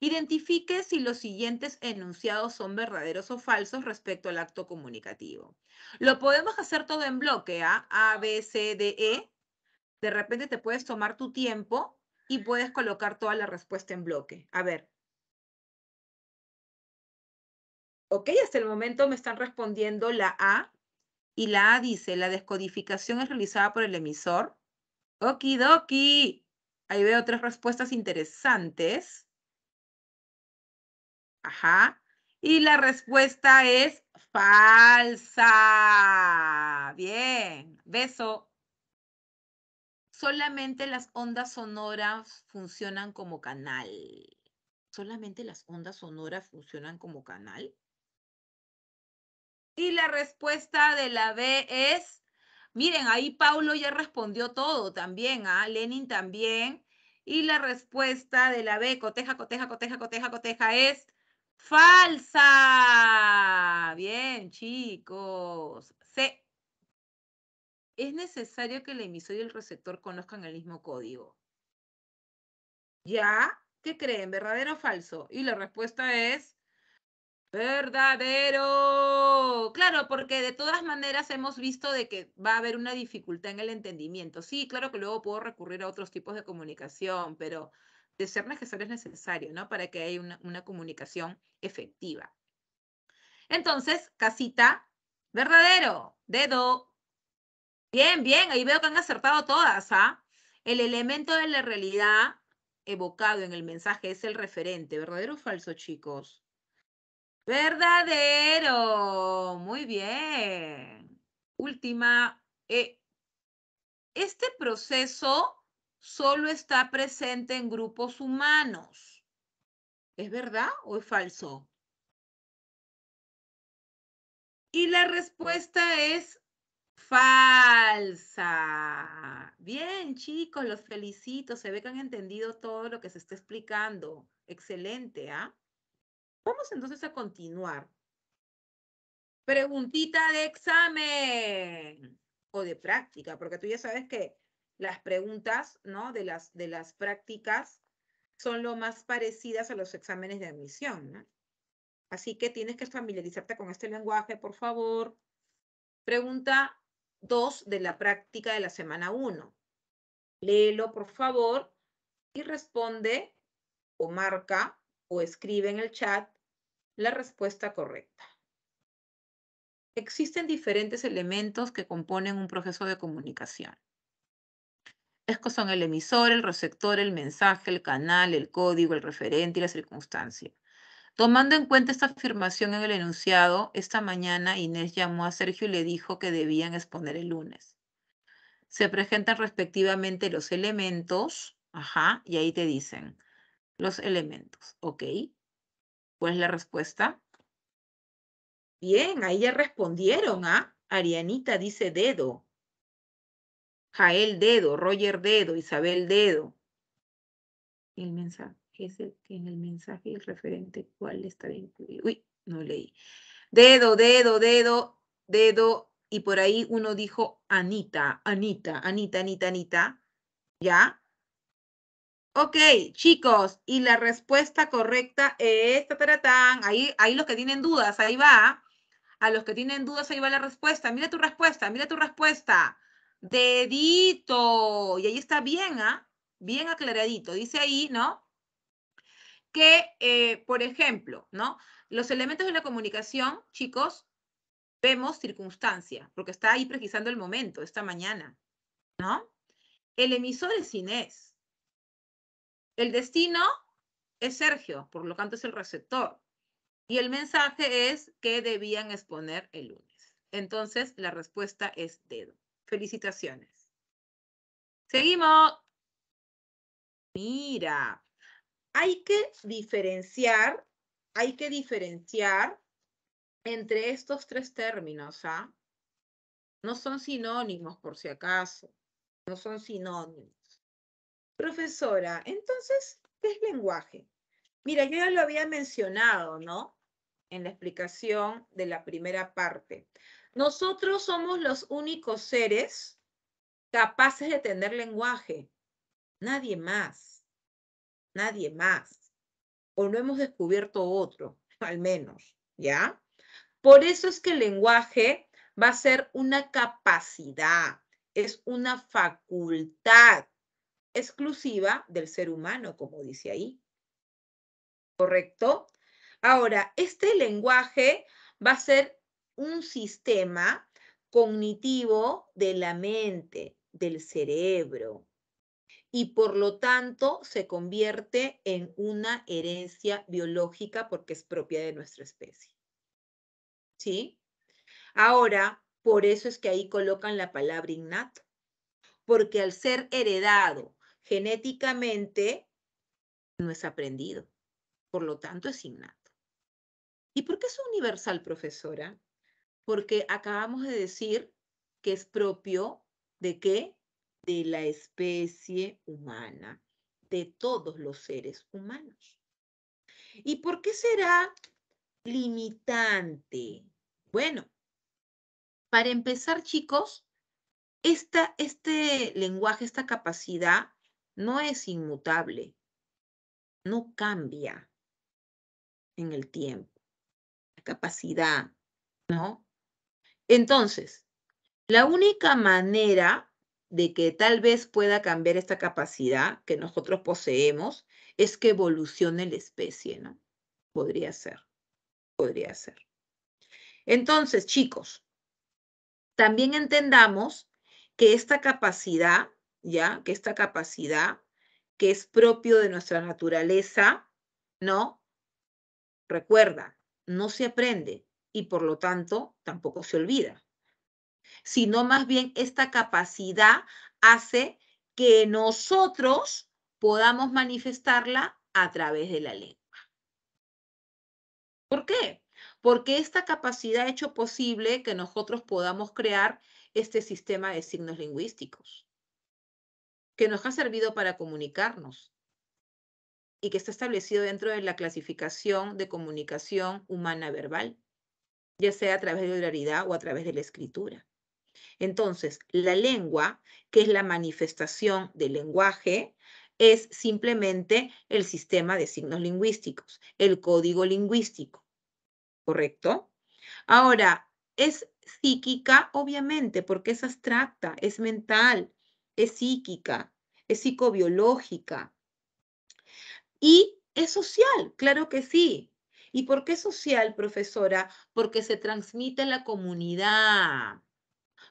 Identifique si los siguientes enunciados son verdaderos o falsos respecto al acto comunicativo. Lo podemos hacer todo en bloque, ¿ah? A, B, C, D, E, de repente te puedes tomar tu tiempo y puedes colocar toda la respuesta en bloque. A ver. Ok, hasta el momento me están respondiendo la A y la A dice, la descodificación es realizada por el emisor. Okidoki. Ahí veo tres respuestas interesantes. Ajá. Y la respuesta es falsa. Bien. Beso solamente las ondas sonoras funcionan como canal. Solamente las ondas sonoras funcionan como canal. Y la respuesta de la B es, miren, ahí Paulo ya respondió todo también, ¿ah? Lenin también. Y la respuesta de la B, coteja, coteja, coteja, coteja, coteja, es falsa. Bien, chicos. C es necesario que el emisor y el receptor conozcan el mismo código. ¿Ya? ¿Qué creen? ¿Verdadero o falso? Y la respuesta es verdadero. Claro, porque de todas maneras hemos visto de que va a haber una dificultad en el entendimiento. Sí, claro que luego puedo recurrir a otros tipos de comunicación, pero de ser necesario es necesario, ¿no? Para que haya una, una comunicación efectiva. Entonces, casita, verdadero, dedo, Bien, bien, ahí veo que han acertado todas, ¿ah? El elemento de la realidad evocado en el mensaje es el referente, ¿verdadero o falso, chicos? Verdadero, muy bien. Última, eh, este proceso solo está presente en grupos humanos. ¿Es verdad o es falso? Y la respuesta es falsa. Bien, chicos, los felicito. Se ve que han entendido todo lo que se está explicando. Excelente, ¿ah? Vamos entonces a continuar. Preguntita de examen o de práctica, porque tú ya sabes que las preguntas, ¿no? De las, de las prácticas son lo más parecidas a los exámenes de admisión, ¿no? Así que tienes que familiarizarte con este lenguaje, por favor. Pregunta 2 de la práctica de la semana 1. Léelo, por favor, y responde o marca o escribe en el chat la respuesta correcta. Existen diferentes elementos que componen un proceso de comunicación. Estos son el emisor, el receptor, el mensaje, el canal, el código, el referente y la circunstancia. Tomando en cuenta esta afirmación en el enunciado, esta mañana Inés llamó a Sergio y le dijo que debían exponer el lunes. Se presentan respectivamente los elementos, ajá, y ahí te dicen los elementos, ¿ok? ¿Cuál es la respuesta? Bien, ahí ya respondieron, ¿ah? Arianita dice dedo. Jael dedo, Roger dedo, Isabel dedo. El mensaje que, es el, que en el mensaje el referente cuál está incluido. Uy, no leí. Dedo, dedo, dedo, dedo. Y por ahí uno dijo Anita, Anita, Anita, Anita, Anita. ¿Ya? Ok, chicos, y la respuesta correcta es tataratán. Ahí, ahí los que tienen dudas, ahí va. A los que tienen dudas, ahí va la respuesta. Mira tu respuesta, mira tu respuesta. Dedito. Y ahí está bien, ¿ah? Bien aclaradito. Dice ahí, ¿no? que, eh, por ejemplo, ¿no? Los elementos de la comunicación, chicos, vemos circunstancia, porque está ahí precisando el momento, esta mañana, ¿no? El emisor es Inés. El destino es Sergio, por lo tanto es el receptor. Y el mensaje es que debían exponer el lunes. Entonces, la respuesta es dedo. Felicitaciones. Seguimos. Mira, hay que diferenciar, hay que diferenciar entre estos tres términos, ¿ah? No son sinónimos, por si acaso. No son sinónimos. Profesora, entonces, ¿qué es lenguaje? Mira, yo ya lo había mencionado, ¿no? En la explicación de la primera parte. Nosotros somos los únicos seres capaces de tener lenguaje. Nadie más nadie más. O no hemos descubierto otro, al menos, ¿ya? Por eso es que el lenguaje va a ser una capacidad, es una facultad exclusiva del ser humano, como dice ahí. ¿Correcto? Ahora, este lenguaje va a ser un sistema cognitivo de la mente, del cerebro, y por lo tanto se convierte en una herencia biológica porque es propia de nuestra especie. ¿Sí? Ahora, por eso es que ahí colocan la palabra innato, porque al ser heredado genéticamente, no es aprendido, por lo tanto es innato. ¿Y por qué es universal, profesora? Porque acabamos de decir que es propio de qué? de la especie humana, de todos los seres humanos. ¿Y por qué será limitante? Bueno, para empezar, chicos, esta, este lenguaje, esta capacidad no es inmutable, no cambia en el tiempo, la capacidad, ¿no? Entonces, la única manera de que tal vez pueda cambiar esta capacidad que nosotros poseemos es que evolucione la especie, ¿no? Podría ser, podría ser. Entonces, chicos, también entendamos que esta capacidad, ¿ya? Que esta capacidad que es propio de nuestra naturaleza, ¿no? Recuerda, no se aprende y por lo tanto tampoco se olvida sino más bien esta capacidad hace que nosotros podamos manifestarla a través de la lengua. ¿Por qué? Porque esta capacidad ha hecho posible que nosotros podamos crear este sistema de signos lingüísticos, que nos ha servido para comunicarnos y que está establecido dentro de la clasificación de comunicación humana verbal, ya sea a través de la oralidad o a través de la escritura. Entonces, la lengua, que es la manifestación del lenguaje, es simplemente el sistema de signos lingüísticos, el código lingüístico. ¿Correcto? Ahora, es psíquica, obviamente, porque es abstracta, es mental, es psíquica, es psicobiológica. Y es social, claro que sí. ¿Y por qué social, profesora? Porque se transmite en la comunidad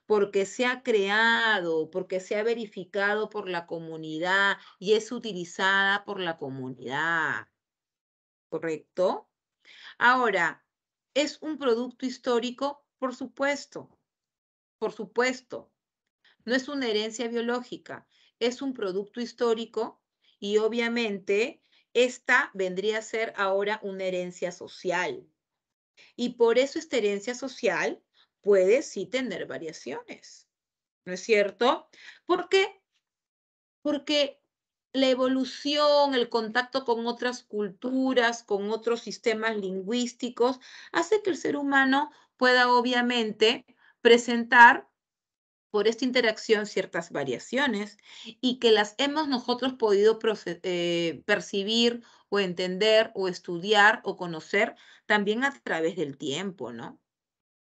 porque se ha creado, porque se ha verificado por la comunidad y es utilizada por la comunidad. ¿Correcto? Ahora, ¿es un producto histórico? Por supuesto, por supuesto. No es una herencia biológica, es un producto histórico y obviamente esta vendría a ser ahora una herencia social. Y por eso esta herencia social puede sí tener variaciones, ¿no es cierto? ¿Por qué? Porque la evolución, el contacto con otras culturas, con otros sistemas lingüísticos, hace que el ser humano pueda obviamente presentar por esta interacción ciertas variaciones y que las hemos nosotros podido eh, percibir o entender o estudiar o conocer también a través del tiempo, ¿no?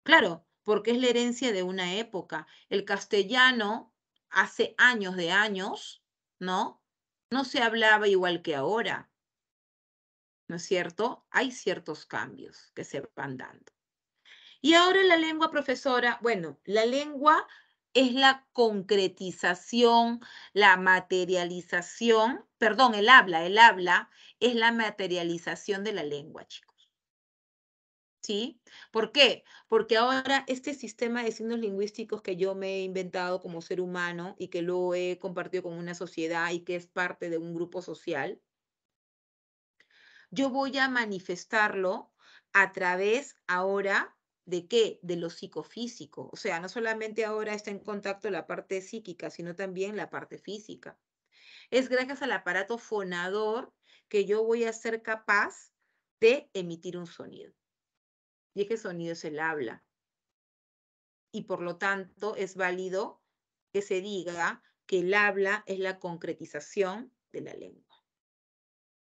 Claro, porque es la herencia de una época. El castellano hace años de años, ¿no? No se hablaba igual que ahora. ¿No es cierto? Hay ciertos cambios que se van dando. Y ahora la lengua, profesora, bueno, la lengua es la concretización, la materialización, perdón, el habla, el habla es la materialización de la lengua, chicos. ¿Sí? ¿Por qué? Porque ahora este sistema de signos lingüísticos que yo me he inventado como ser humano y que lo he compartido con una sociedad y que es parte de un grupo social, yo voy a manifestarlo a través ahora de qué? De lo psicofísico. O sea, no solamente ahora está en contacto la parte psíquica, sino también la parte física. Es gracias al aparato fonador que yo voy a ser capaz de emitir un sonido y es que el sonido es el habla. Y por lo tanto es válido que se diga que el habla es la concretización de la lengua.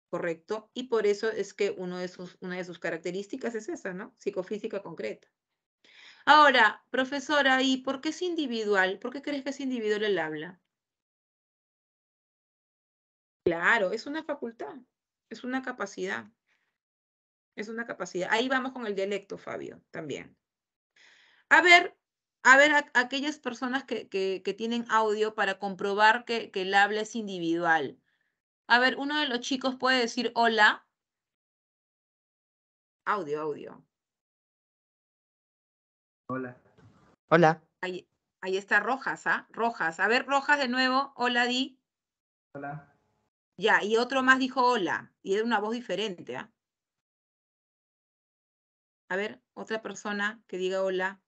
¿Correcto? Y por eso es que uno de una de sus características es esa, ¿no? Psicofísica concreta. Ahora, profesora, ¿y por qué es individual? ¿Por qué crees que es individual el habla? Claro, es una facultad, es una capacidad. Es una capacidad. Ahí vamos con el dialecto, Fabio, también. A ver, a ver aquellas personas que, tienen audio para comprobar que, el habla es individual. A ver, uno de los chicos puede decir hola. Audio, audio. Hola. Hola. Ahí, ahí está Rojas, ¿ah? Rojas. A ver, Rojas de nuevo. Hola, Di. Hola. Ya, y otro más dijo hola. Y es una voz diferente, ¿ah? A ver, otra persona que diga hola.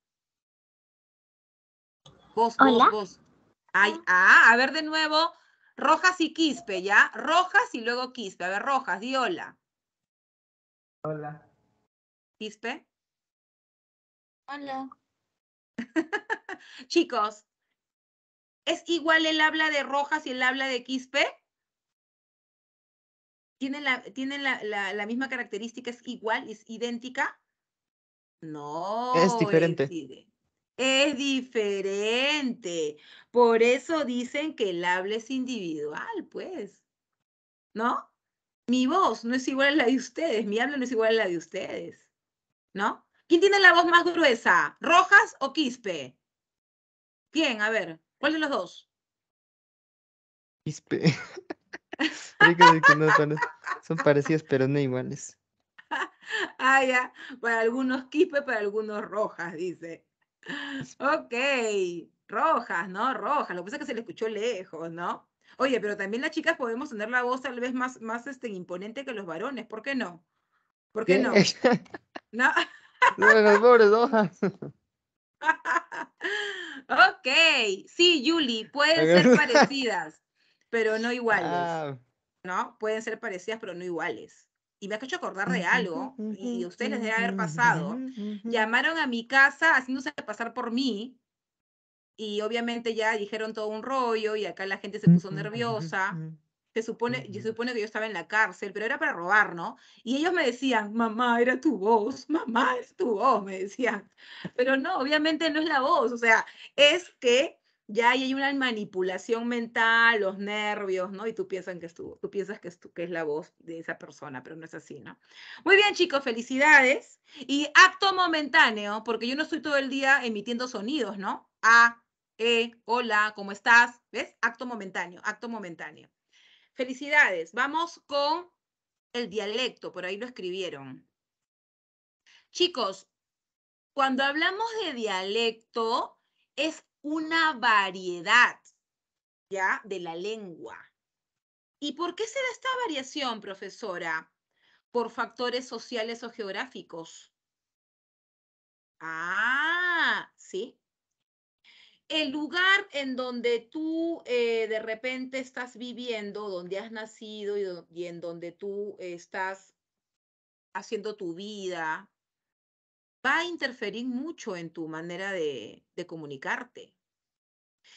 Vos, vos, Ay, ah. Ah, a ver de nuevo. Rojas y Quispe, ¿ya? Rojas y luego Quispe. A ver, Rojas, di hola. Hola. ¿Quispe? Hola. Chicos, ¿es igual el habla de Rojas y el habla de Quispe? ¿Tienen la, tienen la misma característica? ¿Es igual? ¿Es idéntica? No. Es diferente. Es, diferente. Por eso dicen que el habla es individual, pues. ¿No? Mi voz no es igual a la de ustedes, mi habla no es igual a la de ustedes. ¿No? ¿Quién tiene la voz más gruesa? ¿Rojas o Quispe? ¿Quién? A ver, ¿cuál de los dos? Quispe. son parecidas, pero no iguales. Ah, ya, para algunos quispe, para algunos rojas, dice. Ok, rojas, ¿no? Rojas, lo que pasa es que se le escuchó lejos, ¿no? Oye, pero también las chicas podemos tener la voz tal vez más, más este, imponente que los varones, ¿por qué no? ¿Por qué, no? ¿No? ok, sí, Julie, pueden ser parecidas, pero no ah. iguales. ¿No? Pueden ser parecidas, pero no iguales y me ha hecho acordar de algo, y ustedes les debe haber pasado, llamaron a mi casa haciéndose pasar por mí, y obviamente ya dijeron todo un rollo, y acá la gente se puso nerviosa. Se supone, se supone que yo estaba en la cárcel, pero era para robar, ¿no? Y ellos me decían, mamá, era tu voz, mamá, es tu voz, me decían. Pero no, obviamente no es la voz, o sea, es que ya hay una manipulación mental, los nervios, ¿no? Y tú piensas que es, tú piensas que es, que es la voz de esa persona, pero no es así, ¿no? Muy bien, chicos, felicidades. Y acto momentáneo, porque yo no estoy todo el día emitiendo sonidos, ¿no? A, E, hola, ¿cómo estás? ¿Ves? Acto momentáneo, acto momentáneo. Felicidades. Vamos con el dialecto, por ahí lo escribieron. Chicos, cuando hablamos de dialecto, es una variedad, ¿ya? De la lengua. ¿Y por qué se da esta variación, profesora? Por factores sociales o geográficos. Ah, sí. El lugar en donde tú eh, de repente estás viviendo, donde has nacido y, en donde tú estás haciendo tu vida, va a interferir mucho en tu manera de, comunicarte.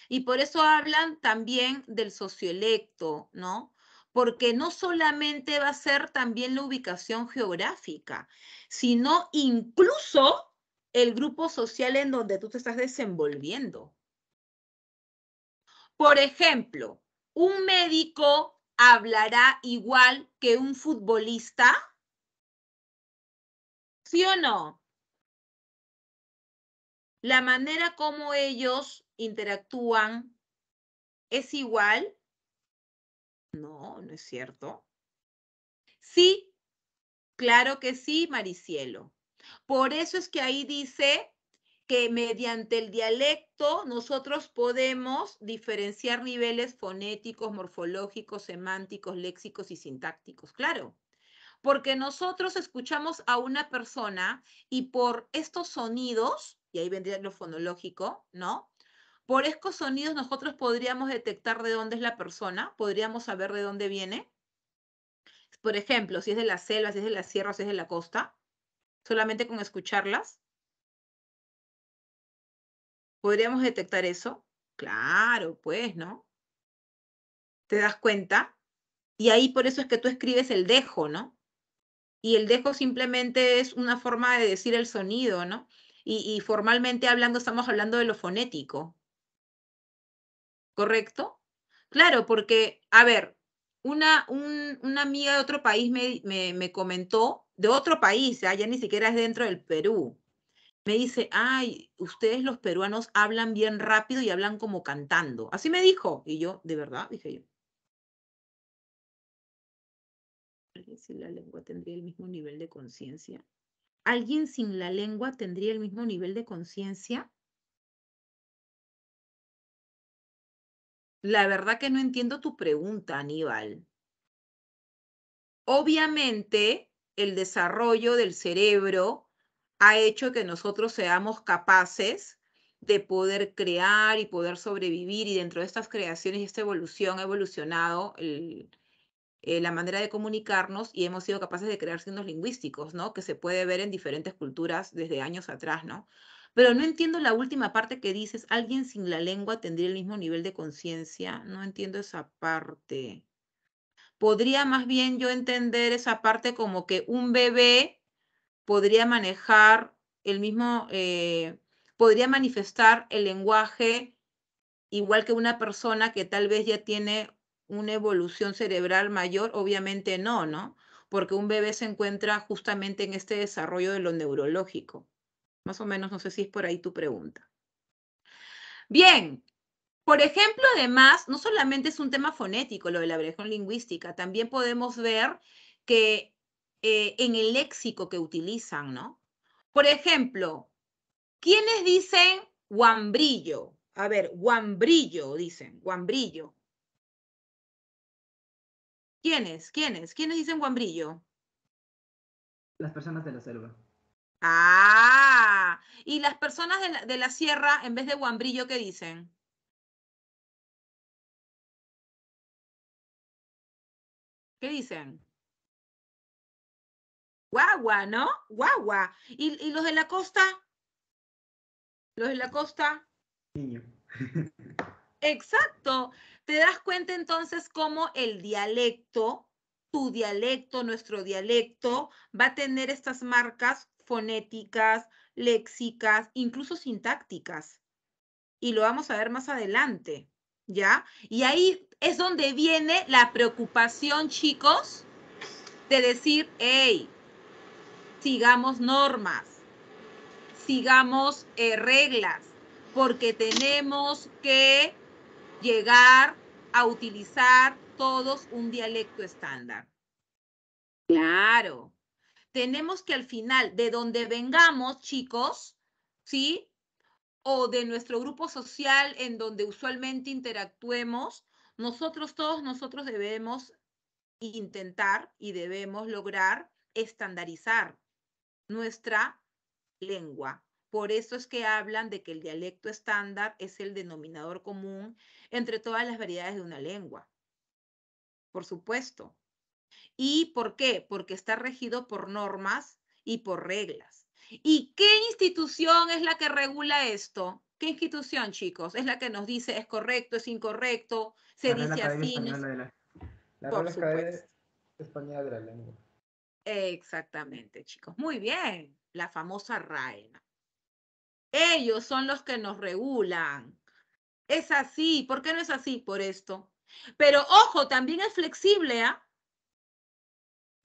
Y por eso hablan también del socioelecto, ¿no? Porque no solamente va a ser también la ubicación geográfica, sino incluso el grupo social en donde tú te estás desenvolviendo. Por ejemplo, ¿un médico hablará igual que un futbolista? ¿Sí o no? La manera como ellos interactúan es igual. No, no es cierto. Sí, claro que sí, Maricielo. Por eso es que ahí dice que mediante el dialecto nosotros podemos diferenciar niveles fonéticos, morfológicos, semánticos, léxicos y sintácticos, claro. Porque nosotros escuchamos a una persona y por estos sonidos y ahí vendría lo fonológico, ¿no? Por estos sonidos nosotros podríamos detectar de dónde es la persona, podríamos saber de dónde viene. Por ejemplo, si es de la selva, si es de la sierra, si es de la costa, solamente con escucharlas. ¿Podríamos detectar eso? Claro, pues, ¿no? ¿Te das cuenta? Y ahí por eso es que tú escribes el dejo, ¿no? Y el dejo simplemente es una forma de decir el sonido, ¿no? y, formalmente hablando estamos hablando de lo fonético. ¿Correcto? Claro, porque, a ver, una, una amiga de otro país me, me, comentó, de otro país, ya, ah, ya ni siquiera es dentro del Perú, me dice, ay, ustedes los peruanos hablan bien rápido y hablan como cantando. Así me dijo. Y yo, de verdad, dije yo. Si la lengua tendría el mismo nivel de conciencia. ¿alguien sin la lengua tendría el mismo nivel de conciencia? La verdad que no entiendo tu pregunta, Aníbal. Obviamente, el desarrollo del cerebro ha hecho que nosotros seamos capaces de poder crear y poder sobrevivir y dentro de estas creaciones y esta evolución ha evolucionado el, eh, la manera de comunicarnos y hemos sido capaces de crear signos lingüísticos, ¿no? Que se puede ver en diferentes culturas desde años atrás, ¿no? Pero no entiendo la última parte que dices, alguien sin la lengua tendría el mismo nivel de conciencia. No entiendo esa parte. Podría más bien yo entender esa parte como que un bebé podría manejar el mismo, eh, podría manifestar el lenguaje igual que una persona que tal vez ya tiene una evolución cerebral mayor? Obviamente no, ¿no? Porque un bebé se encuentra justamente en este desarrollo de lo neurológico. Más o menos, no sé si es por ahí tu pregunta. Bien, por ejemplo, además, no solamente es un tema fonético lo de la variación lingüística, también podemos ver que eh, en el léxico que utilizan, ¿no? Por ejemplo, ¿quiénes dicen guambrillo? A ver, guambrillo, dicen, guambrillo. ¿Quiénes? ¿Quiénes? ¿Quiénes dicen guambrillo? Las personas de la selva. Ah, y las personas de la, de la sierra, en vez de guambrillo, ¿qué dicen? ¿Qué dicen? Guagua, ¿no? Guagua. ¿Y, ¿Y, los de la costa? ¿Los de la costa? Niño. Exacto. Te das cuenta entonces cómo el dialecto, tu dialecto, nuestro dialecto, va a tener estas marcas fonéticas, léxicas, incluso sintácticas. Y lo vamos a ver más adelante, ¿ya? Y ahí es donde viene la preocupación, chicos, de decir, hey, sigamos normas, sigamos eh, reglas, porque tenemos que llegar a utilizar todos un dialecto estándar. Claro. Tenemos que al final, de donde vengamos, chicos, ¿sí? O de nuestro grupo social en donde usualmente interactuemos, nosotros todos, nosotros debemos intentar y debemos lograr estandarizar nuestra lengua, por eso es que hablan de que el dialecto estándar es el denominador común entre todas las variedades de una lengua. Por supuesto. ¿Y por qué? Porque está regido por normas y por reglas. ¿Y qué institución es la que regula esto? ¿Qué institución, chicos? Es la que nos dice es correcto, es incorrecto, se dice así. la, Española de la lengua. Exactamente, chicos. Muy bien. La famosa RAENA. Ellos son los que nos regulan. Es así. ¿Por qué no es así? Por esto. Pero ojo, también es flexible, ¿ah?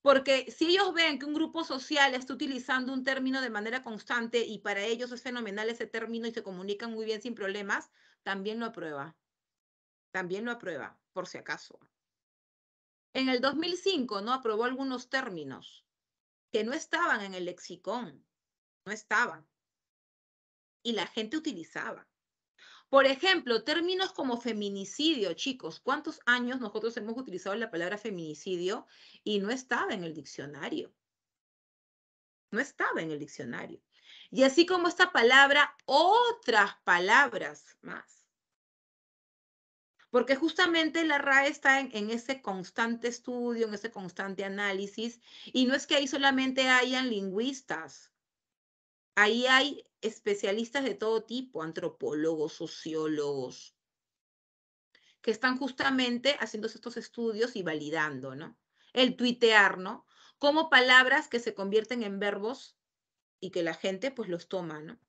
Porque si ellos ven que un grupo social está utilizando un término de manera constante y para ellos es fenomenal ese término y se comunican muy bien sin problemas, también lo aprueba. También lo aprueba, por si acaso. En el 2005, ¿no? Aprobó algunos términos que no estaban en el lexicón, no estaban y la gente utilizaba. Por ejemplo, términos como feminicidio, chicos, ¿cuántos años nosotros hemos utilizado la palabra feminicidio y no estaba en el diccionario? No estaba en el diccionario. Y así como esta palabra, otras palabras más. Porque justamente la RAE está en, en, ese constante estudio, en ese constante análisis, y no es que ahí solamente hayan lingüistas, ahí hay especialistas de todo tipo, antropólogos, sociólogos, que están justamente haciendo estos estudios y validando, ¿no? El tuitear, ¿no? Como palabras que se convierten en verbos y que la gente pues los toma, ¿no?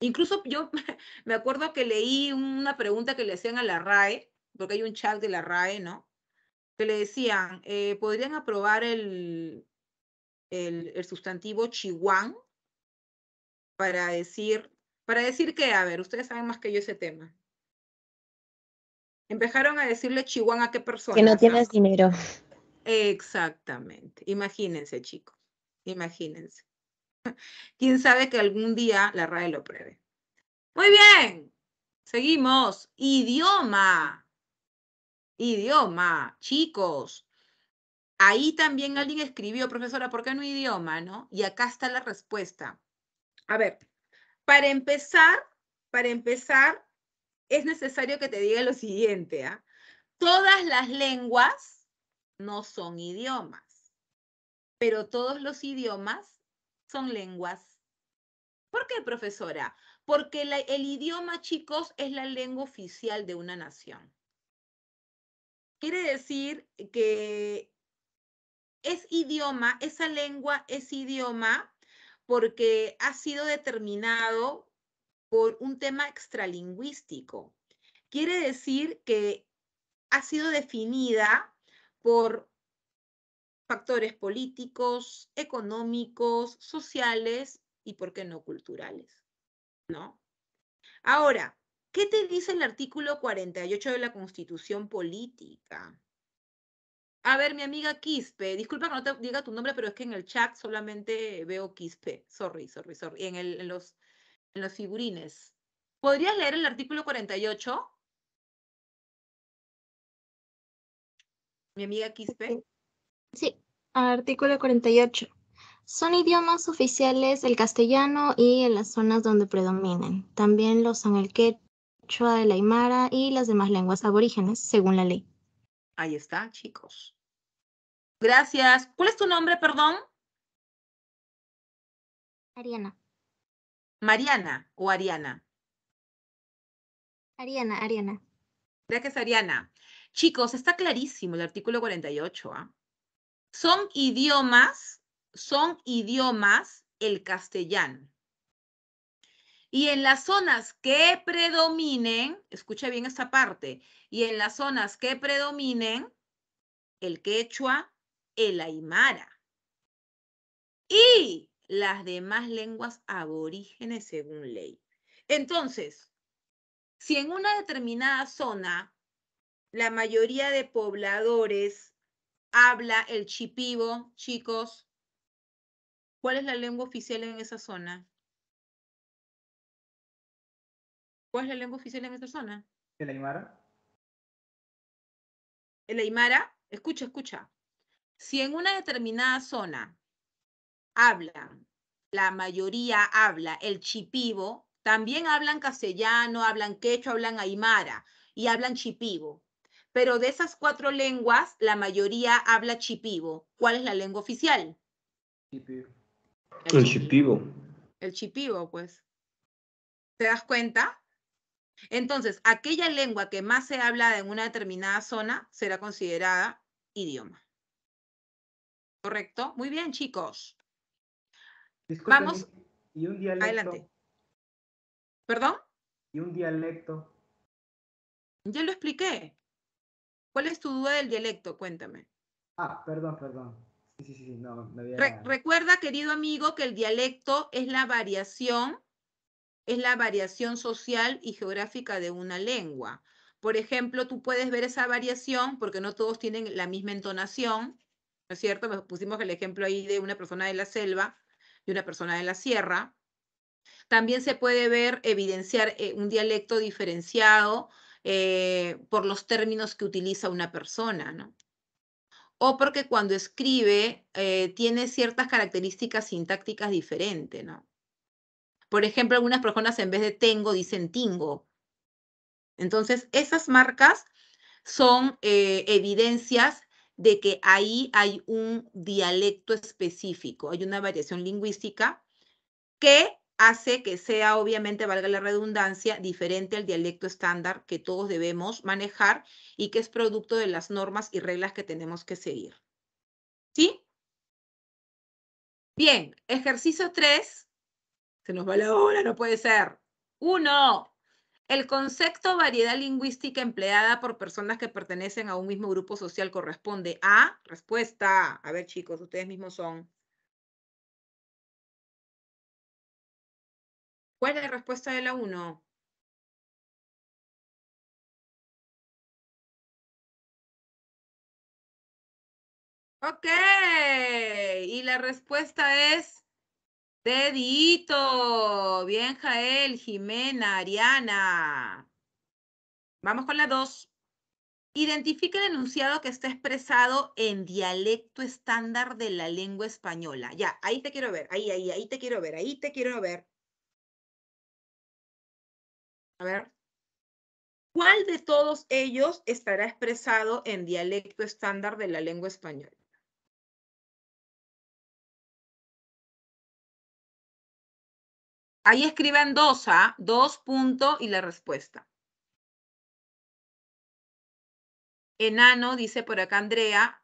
Incluso yo me acuerdo que leí una pregunta que le hacían a la RAE, porque hay un chat de la RAE, ¿no? Que le decían, eh, ¿podrían aprobar el, el, el sustantivo chihuán? para decir, para decir que, a ver, ustedes saben más que yo ese tema. Empezaron a decirle chihuahua a qué persona. Que no tienes dinero. Exactamente. Imagínense, chicos. Imagínense. Quién sabe que algún día la RAE lo pruebe. Muy bien. Seguimos. Idioma. Idioma. Chicos. Ahí también alguien escribió, profesora, ¿por qué no idioma? ¿No? Y acá está la respuesta. A ver, para empezar, para empezar, es necesario que te diga lo siguiente. ¿ah? Todas las lenguas no son idiomas, pero todos los idiomas son lenguas. ¿Por qué, profesora? Porque el idioma, chicos, es la lengua oficial de una nación. Quiere decir que es idioma, esa lengua es idioma porque ha sido determinado por un tema extralingüístico. Quiere decir que ha sido definida por factores políticos, económicos, sociales y, ¿por qué no, culturales? ¿No? Ahora, ¿qué te dice el artículo 48 de la Constitución Política? A ver, mi amiga Quispe, disculpa que no te diga tu nombre, pero es que en el chat solamente veo Quispe. Sorry, sorry, sorry. En, el, en, los, en figurines. ¿Podrías leer el artículo 48? Mi amiga Quispe. Sí, artículo 48. Son idiomas oficiales el castellano y en las zonas donde predominan. También lo son el quechua, el aymara y las demás lenguas aborígenes, según la ley. Ahí está, chicos. Gracias. ¿Cuál es tu nombre, perdón? Ariana. Mariana o Ariana. Ariana, Ariana. es Ariana. Chicos, está clarísimo el artículo 48. ¿ah? Son idiomas, son idiomas el castellano. Y en las zonas que predominen, escucha bien esta parte, y en las zonas que predominen, el quechua, el aymara y las demás lenguas aborígenes según ley. Entonces, si en una determinada zona la mayoría de pobladores habla el chipibo, chicos, ¿cuál es la lengua oficial en esa zona? ¿Cuál es la lengua oficial en esta zona? El Aymara. El Aymara, escucha, escucha. Si en una determinada zona hablan, la mayoría habla el chipivo, también hablan castellano, hablan quechua, hablan aymara y hablan chipivo. Pero de esas cuatro lenguas, la mayoría habla chipivo. ¿Cuál es la lengua oficial? Chipivo. El, chipibo. El chipivo, pues. ¿Te das cuenta? Entonces, aquella lengua que más se habla en una determinada zona será considerada idioma. ¿Correcto? Muy bien, chicos. Vamos. Y un dialecto. Adelante. ¿Perdón? Y un dialecto. Ya lo expliqué. ¿Cuál es tu duda del dialecto? Cuéntame. Ah, perdón, perdón. Sí, sí, sí, recuerda, querido amigo, que el dialecto es la variación es la variación social y geográfica de una lengua. Por ejemplo, tú puedes ver esa variación porque no todos tienen la misma entonación, ¿no es cierto? Pues pusimos el ejemplo ahí de una persona de la selva y una persona de la sierra. También se puede ver, evidenciar eh, un dialecto diferenciado eh, por los términos que utiliza una persona, ¿no? O porque cuando escribe eh, tiene ciertas características sintácticas diferentes, ¿no? Por ejemplo, algunas personas en vez de tengo dicen tingo. Entonces, esas marcas son eh, evidencias de que ahí hay un dialecto específico, hay una variación lingüística que hace que sea, obviamente, valga la redundancia, diferente al dialecto estándar que todos debemos manejar y que es producto de las normas y reglas que tenemos que seguir. ¿Sí? Bien, ejercicio 3 se nos va la hora, no puede ser. Uno, el concepto variedad lingüística empleada por personas que pertenecen a un mismo grupo social corresponde a, respuesta, a ver chicos, ustedes mismos son. ¿Cuál es la respuesta de la uno? Ok, y la respuesta es Dedito. Bien, Jael, Jimena, Ariana. Vamos con la dos. Identifica el enunciado que está expresado en dialecto estándar de la lengua española. Ya, ahí te quiero ver, ahí, ahí, ahí te quiero ver, ahí te quiero ver. A ver. ¿Cuál de todos ellos estará expresado en dialecto estándar de la lengua española? Ahí escriben dos, ¿ah? Dos punto y la respuesta. Enano, dice por acá Andrea.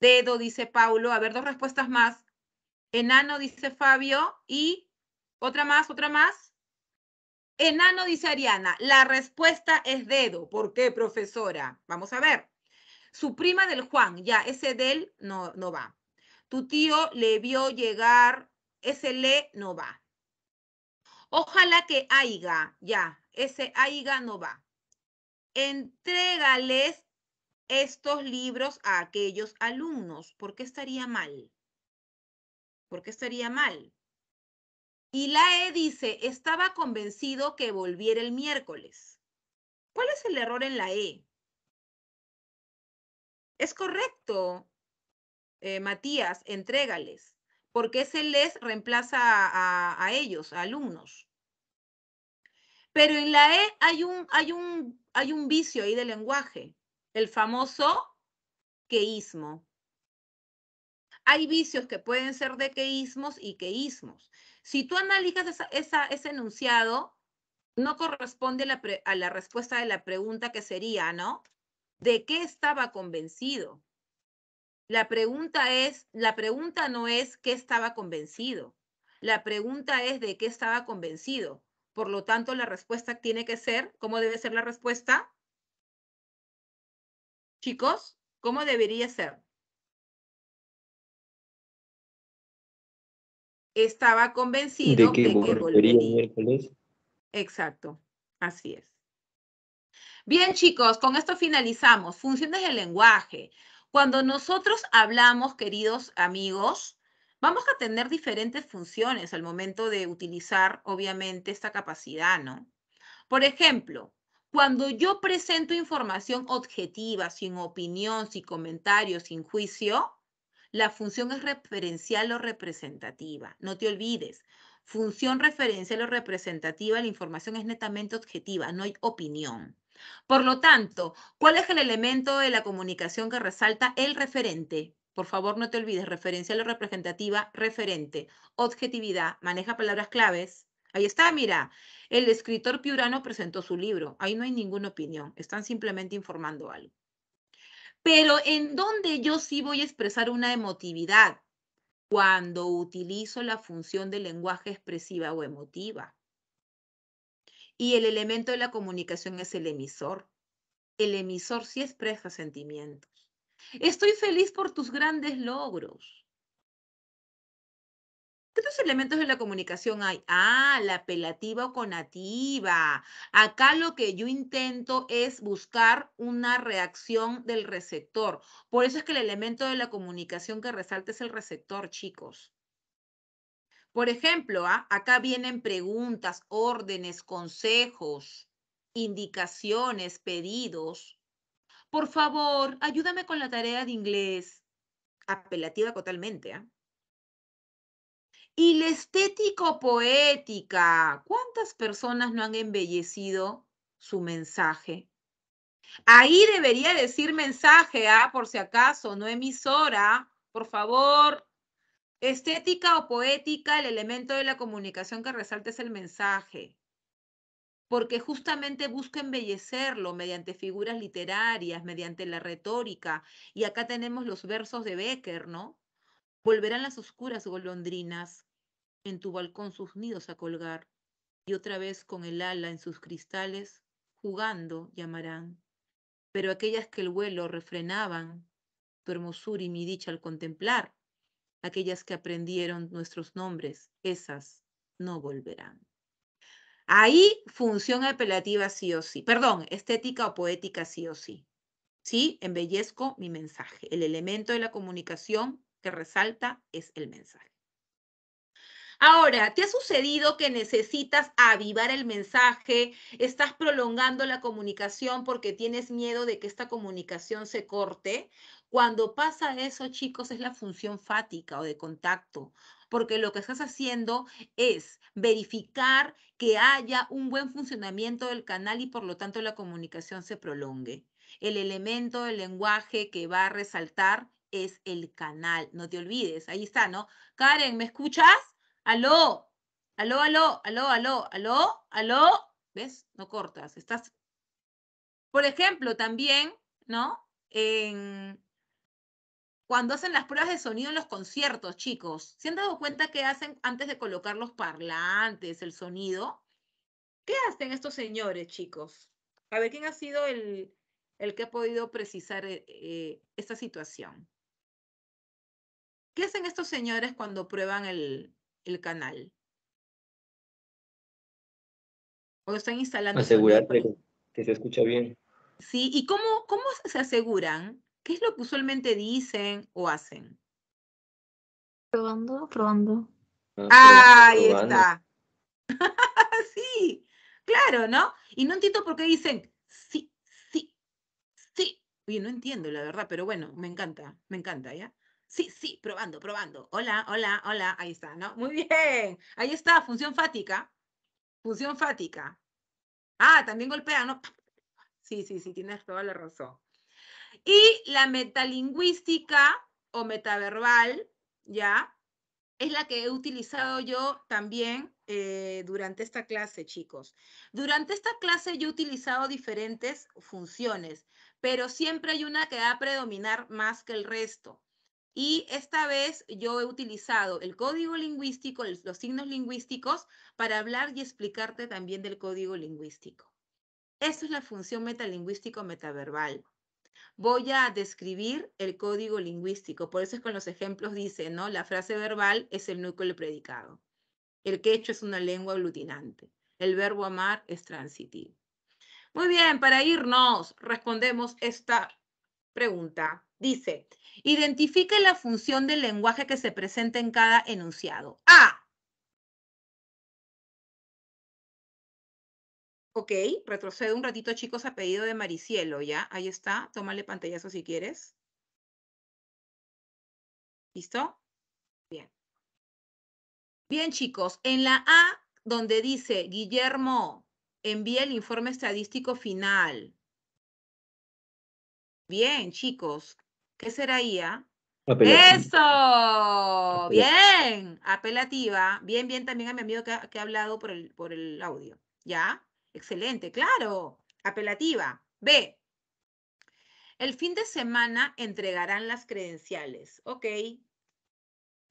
Dedo, dice Paulo. A ver, dos respuestas más. Enano, dice Fabio. Y otra más, otra más. Enano, dice Ariana. La respuesta es dedo. ¿Por qué, profesora? Vamos a ver. Su prima del Juan, ya, ese del no, no va. Tu tío le vio llegar, ese le no va. Ojalá que haiga, ya, ese Aiga no va. Entrégales estos libros a aquellos alumnos. ¿Por qué estaría mal? ¿Por qué estaría mal? Y la E dice, estaba convencido que volviera el miércoles. ¿Cuál es el error en la E? Es correcto, eh, Matías, entrégales porque ese les reemplaza a, ellos, a alumnos. Pero en la E hay un, vicio ahí del lenguaje, el famoso queísmo. Hay vicios que pueden ser de queísmos y queísmos. Si tú analizas ese enunciado, no corresponde la, a la respuesta de la pregunta que sería, ¿no? ¿De qué estaba convencido? La pregunta es, la pregunta no es qué estaba convencido. La pregunta es de qué estaba convencido. Por lo tanto, la respuesta tiene que ser, ¿cómo debe ser la respuesta? Chicos, ¿cómo debería ser? Estaba convencido de que, volvería. miércoles. Exacto, así es. Bien, chicos, con esto finalizamos. Funciones del lenguaje. Cuando nosotros hablamos, queridos amigos, vamos a tener diferentes funciones al momento de utilizar, obviamente, esta capacidad, ¿no? Por ejemplo, cuando yo presento información objetiva, sin opinión, sin comentarios, sin juicio, la función es referencial o representativa. No te olvides, función referencial o representativa, la información es netamente objetiva, no hay opinión. Por lo tanto, ¿cuál es el elemento de la comunicación que resalta el referente? Por favor, no te olvides, referencia a representativa, referente, objetividad, maneja palabras claves. Ahí está, mira, el escritor piurano presentó su libro. Ahí no hay ninguna opinión, están simplemente informando algo. Pero en dónde yo sí voy a expresar una emotividad, cuando utilizo la función de lenguaje expresiva o emotiva. Y el elemento de la comunicación es el emisor. El emisor sí expresa sentimientos. Estoy feliz por tus grandes logros. ¿Qué otros elementos de la comunicación hay? Ah, la apelativa o conativa. Acá lo que yo intento es buscar una reacción del receptor. Por eso es que el elemento de la comunicación que resalta es el receptor, chicos. Por ejemplo, ¿ah? acá vienen preguntas, órdenes, consejos, indicaciones, pedidos. Por favor, ayúdame con la tarea de inglés. Apelativa totalmente. ¿ah? Y la estético poética. ¿Cuántas personas no han embellecido su mensaje? Ahí debería decir mensaje, ¿ah? por si acaso, no emisora. Por favor, Estética o poética, el elemento de la comunicación que resalta es el mensaje, porque justamente busca embellecerlo mediante figuras literarias, mediante la retórica. Y acá tenemos los versos de Becker, ¿no? Volverán las oscuras golondrinas en tu balcón sus nidos a colgar, y otra vez con el ala en sus cristales, jugando llamarán. Pero aquellas que el vuelo refrenaban, tu hermosura y mi dicha al contemplar, aquellas que aprendieron nuestros nombres, esas no volverán. Ahí función apelativa sí o sí, perdón, estética o poética sí o sí. Sí, embellezco mi mensaje. El elemento de la comunicación que resalta es el mensaje. Ahora, ¿te ha sucedido que necesitas avivar el mensaje? ¿Estás prolongando la comunicación porque tienes miedo de que esta comunicación se corte? Cuando pasa eso, chicos, es la función fática o de contacto, porque lo que estás haciendo es verificar que haya un buen funcionamiento del canal y por lo tanto la comunicación se prolongue. El elemento del lenguaje que va a resaltar es el canal, no te olvides, ahí está, ¿no? Karen, ¿me escuchas? Aló, aló, aló, aló, aló, aló, aló, ¿ves? No cortas, estás... Por ejemplo, también, ¿no? cuando hacen las pruebas de sonido en los conciertos, chicos. ¿Se han dado cuenta que hacen antes de colocar los parlantes, el sonido? ¿Qué hacen estos señores, chicos? A ver, ¿quién ha sido el, el que ha podido precisar eh, eh, esta situación? ¿Qué hacen estos señores cuando prueban el, canal? ¿O están instalando? Asegurar que, se escucha bien. Sí, ¿y cómo, cómo se aseguran? ¿Qué es lo que usualmente dicen o hacen? Probando, probando. Ah, ahí está. sí, claro, ¿no? Y no entiendo por qué dicen sí, sí, sí. Oye, no entiendo, la verdad, pero bueno, me encanta, me encanta, ¿ya? Sí, sí, probando, probando. Hola, hola, hola, ahí está, ¿no? Muy bien, ahí está, función fática. Función fática. Ah, también golpea, ¿no? Sí, sí, sí, tienes toda la razón. Y la metalingüística o metaverbal, ¿ya? Es la que he utilizado yo también eh, durante esta clase, chicos. Durante esta clase yo he utilizado diferentes funciones, pero siempre hay una que va a predominar más que el resto. Y esta vez yo he utilizado el código lingüístico, los signos lingüísticos, para hablar y explicarte también del código lingüístico. Esa es la función metalingüístico-metaverbal. Voy a describir el código lingüístico, por eso es con los ejemplos dice, ¿no? La frase verbal es el núcleo predicado. El quecho es una lengua aglutinante. El verbo amar es transitivo. Muy bien, para irnos, respondemos esta pregunta. Dice, identifique la función del lenguaje que se presenta en cada enunciado. A, Ok, retrocede un ratito, chicos, a pedido de Maricielo, ¿ya? Ahí está, tómale pantallazo si quieres. ¿Listo? Bien. Bien, chicos, en la A, donde dice, Guillermo, envía el informe estadístico final. Bien, chicos, ¿qué será Ia? ¡Eso! Bien, apelativa. Bien, bien también a mi amigo que ha, que ha hablado por el, por el audio. ¿Ya? Excelente, claro. Apelativa. B. El fin de semana entregarán las credenciales. Ok.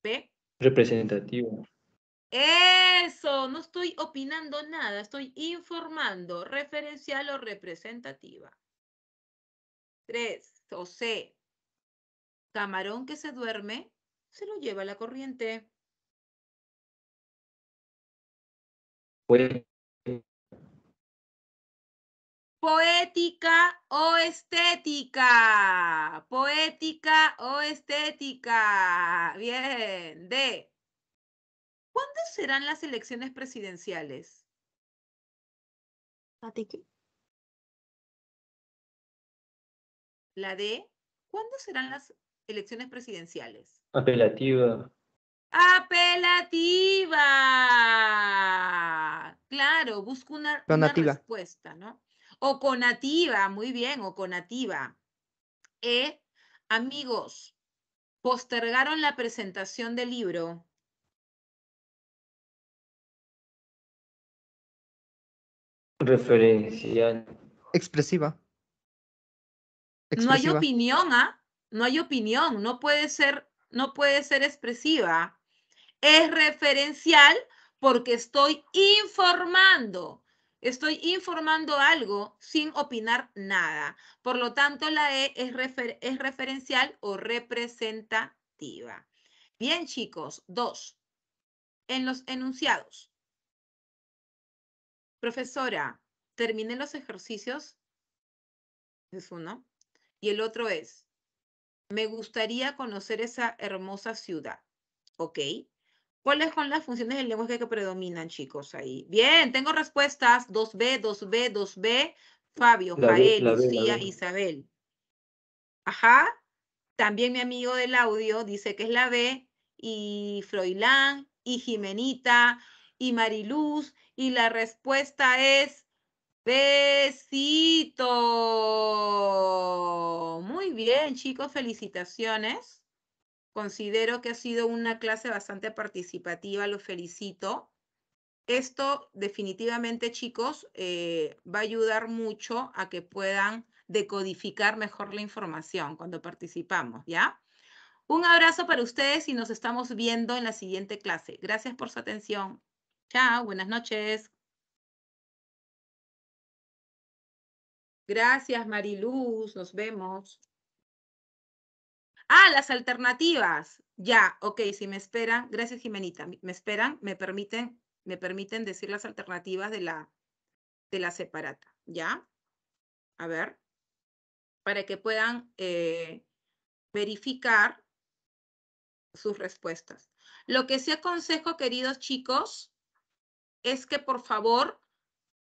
B. Representativa. Eso, no estoy opinando nada, estoy informando, referencial o representativa. Tres, o C. Camarón que se duerme, se lo lleva la corriente. Pues, Poética o estética. Poética o estética. Bien. D. ¿Cuándo serán las elecciones presidenciales? La D. ¿Cuándo serán las elecciones presidenciales? Apelativa. Apelativa. Claro, busco una, respuesta, ¿no? O nativa, muy bien, o conativa. Eh, amigos, postergaron la presentación del libro. Referencial. Expresiva. No hay opinión, ¿ah? No hay opinión, no puede ser, no puede ser expresiva. Es referencial porque estoy informando. Estoy informando algo sin opinar nada. Por lo tanto, la E es, referencial o representativa. Bien, chicos, dos. En los enunciados. Profesora, terminen los ejercicios. Es uno. Y el otro es, me gustaría conocer esa hermosa ciudad. ¿Ok? ¿Cuáles son las funciones del lenguaje que predominan, chicos? Ahí. Bien, tengo respuestas. 2B, 2B, 2B. Fabio, la Lucía, Isabel. Ajá. También mi amigo del audio dice que es la B. Y Froilán, y Jimenita, y Mariluz. Y la respuesta es besito. Muy bien, chicos. Felicitaciones. Considero que ha sido una clase bastante participativa, los felicito. Esto definitivamente, chicos, eh, va a ayudar mucho a que puedan decodificar mejor la información cuando participamos, ¿ya? Un abrazo para ustedes y nos estamos viendo en la siguiente clase. Gracias por su atención. Chao, buenas noches. Gracias, Mariluz. Nos vemos. Ah, las alternativas. Ya, ok, si me esperan, gracias Jimenita, me esperan, me permiten, me permiten decir las alternativas de la, de la separata, ¿ya? A ver, para que puedan eh, verificar sus respuestas. Lo que sí aconsejo, queridos chicos, es que por favor,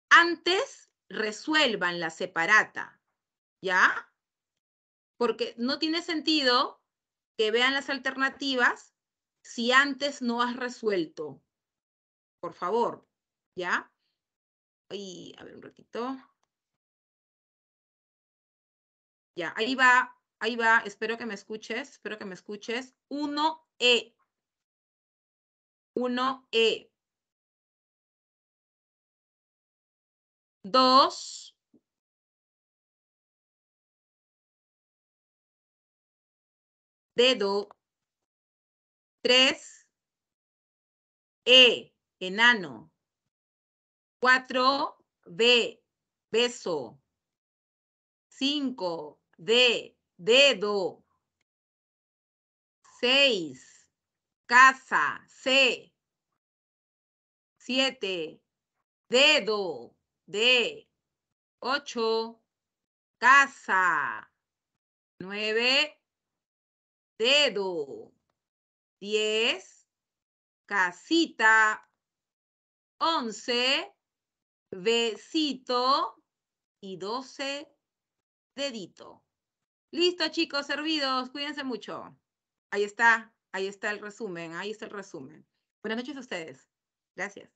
antes resuelvan la separata, ¿ya? Porque no tiene sentido que vean las alternativas si antes no has resuelto. Por favor, ¿ya? Y a ver un ratito. Ya, ahí va, ahí va, espero que me escuches, espero que me escuches. Uno, e Uno, e Dos. Dedo. 3. E. Enano. 4. B. Beso. 5. D. Dedo. 6. Casa. C. 7. Dedo. D. 8. Casa. 9 dedo. Diez, casita. Once, besito. Y doce, dedito. Listo, chicos, servidos. Cuídense mucho. Ahí está, ahí está el resumen, ahí está el resumen. Buenas noches a ustedes. Gracias.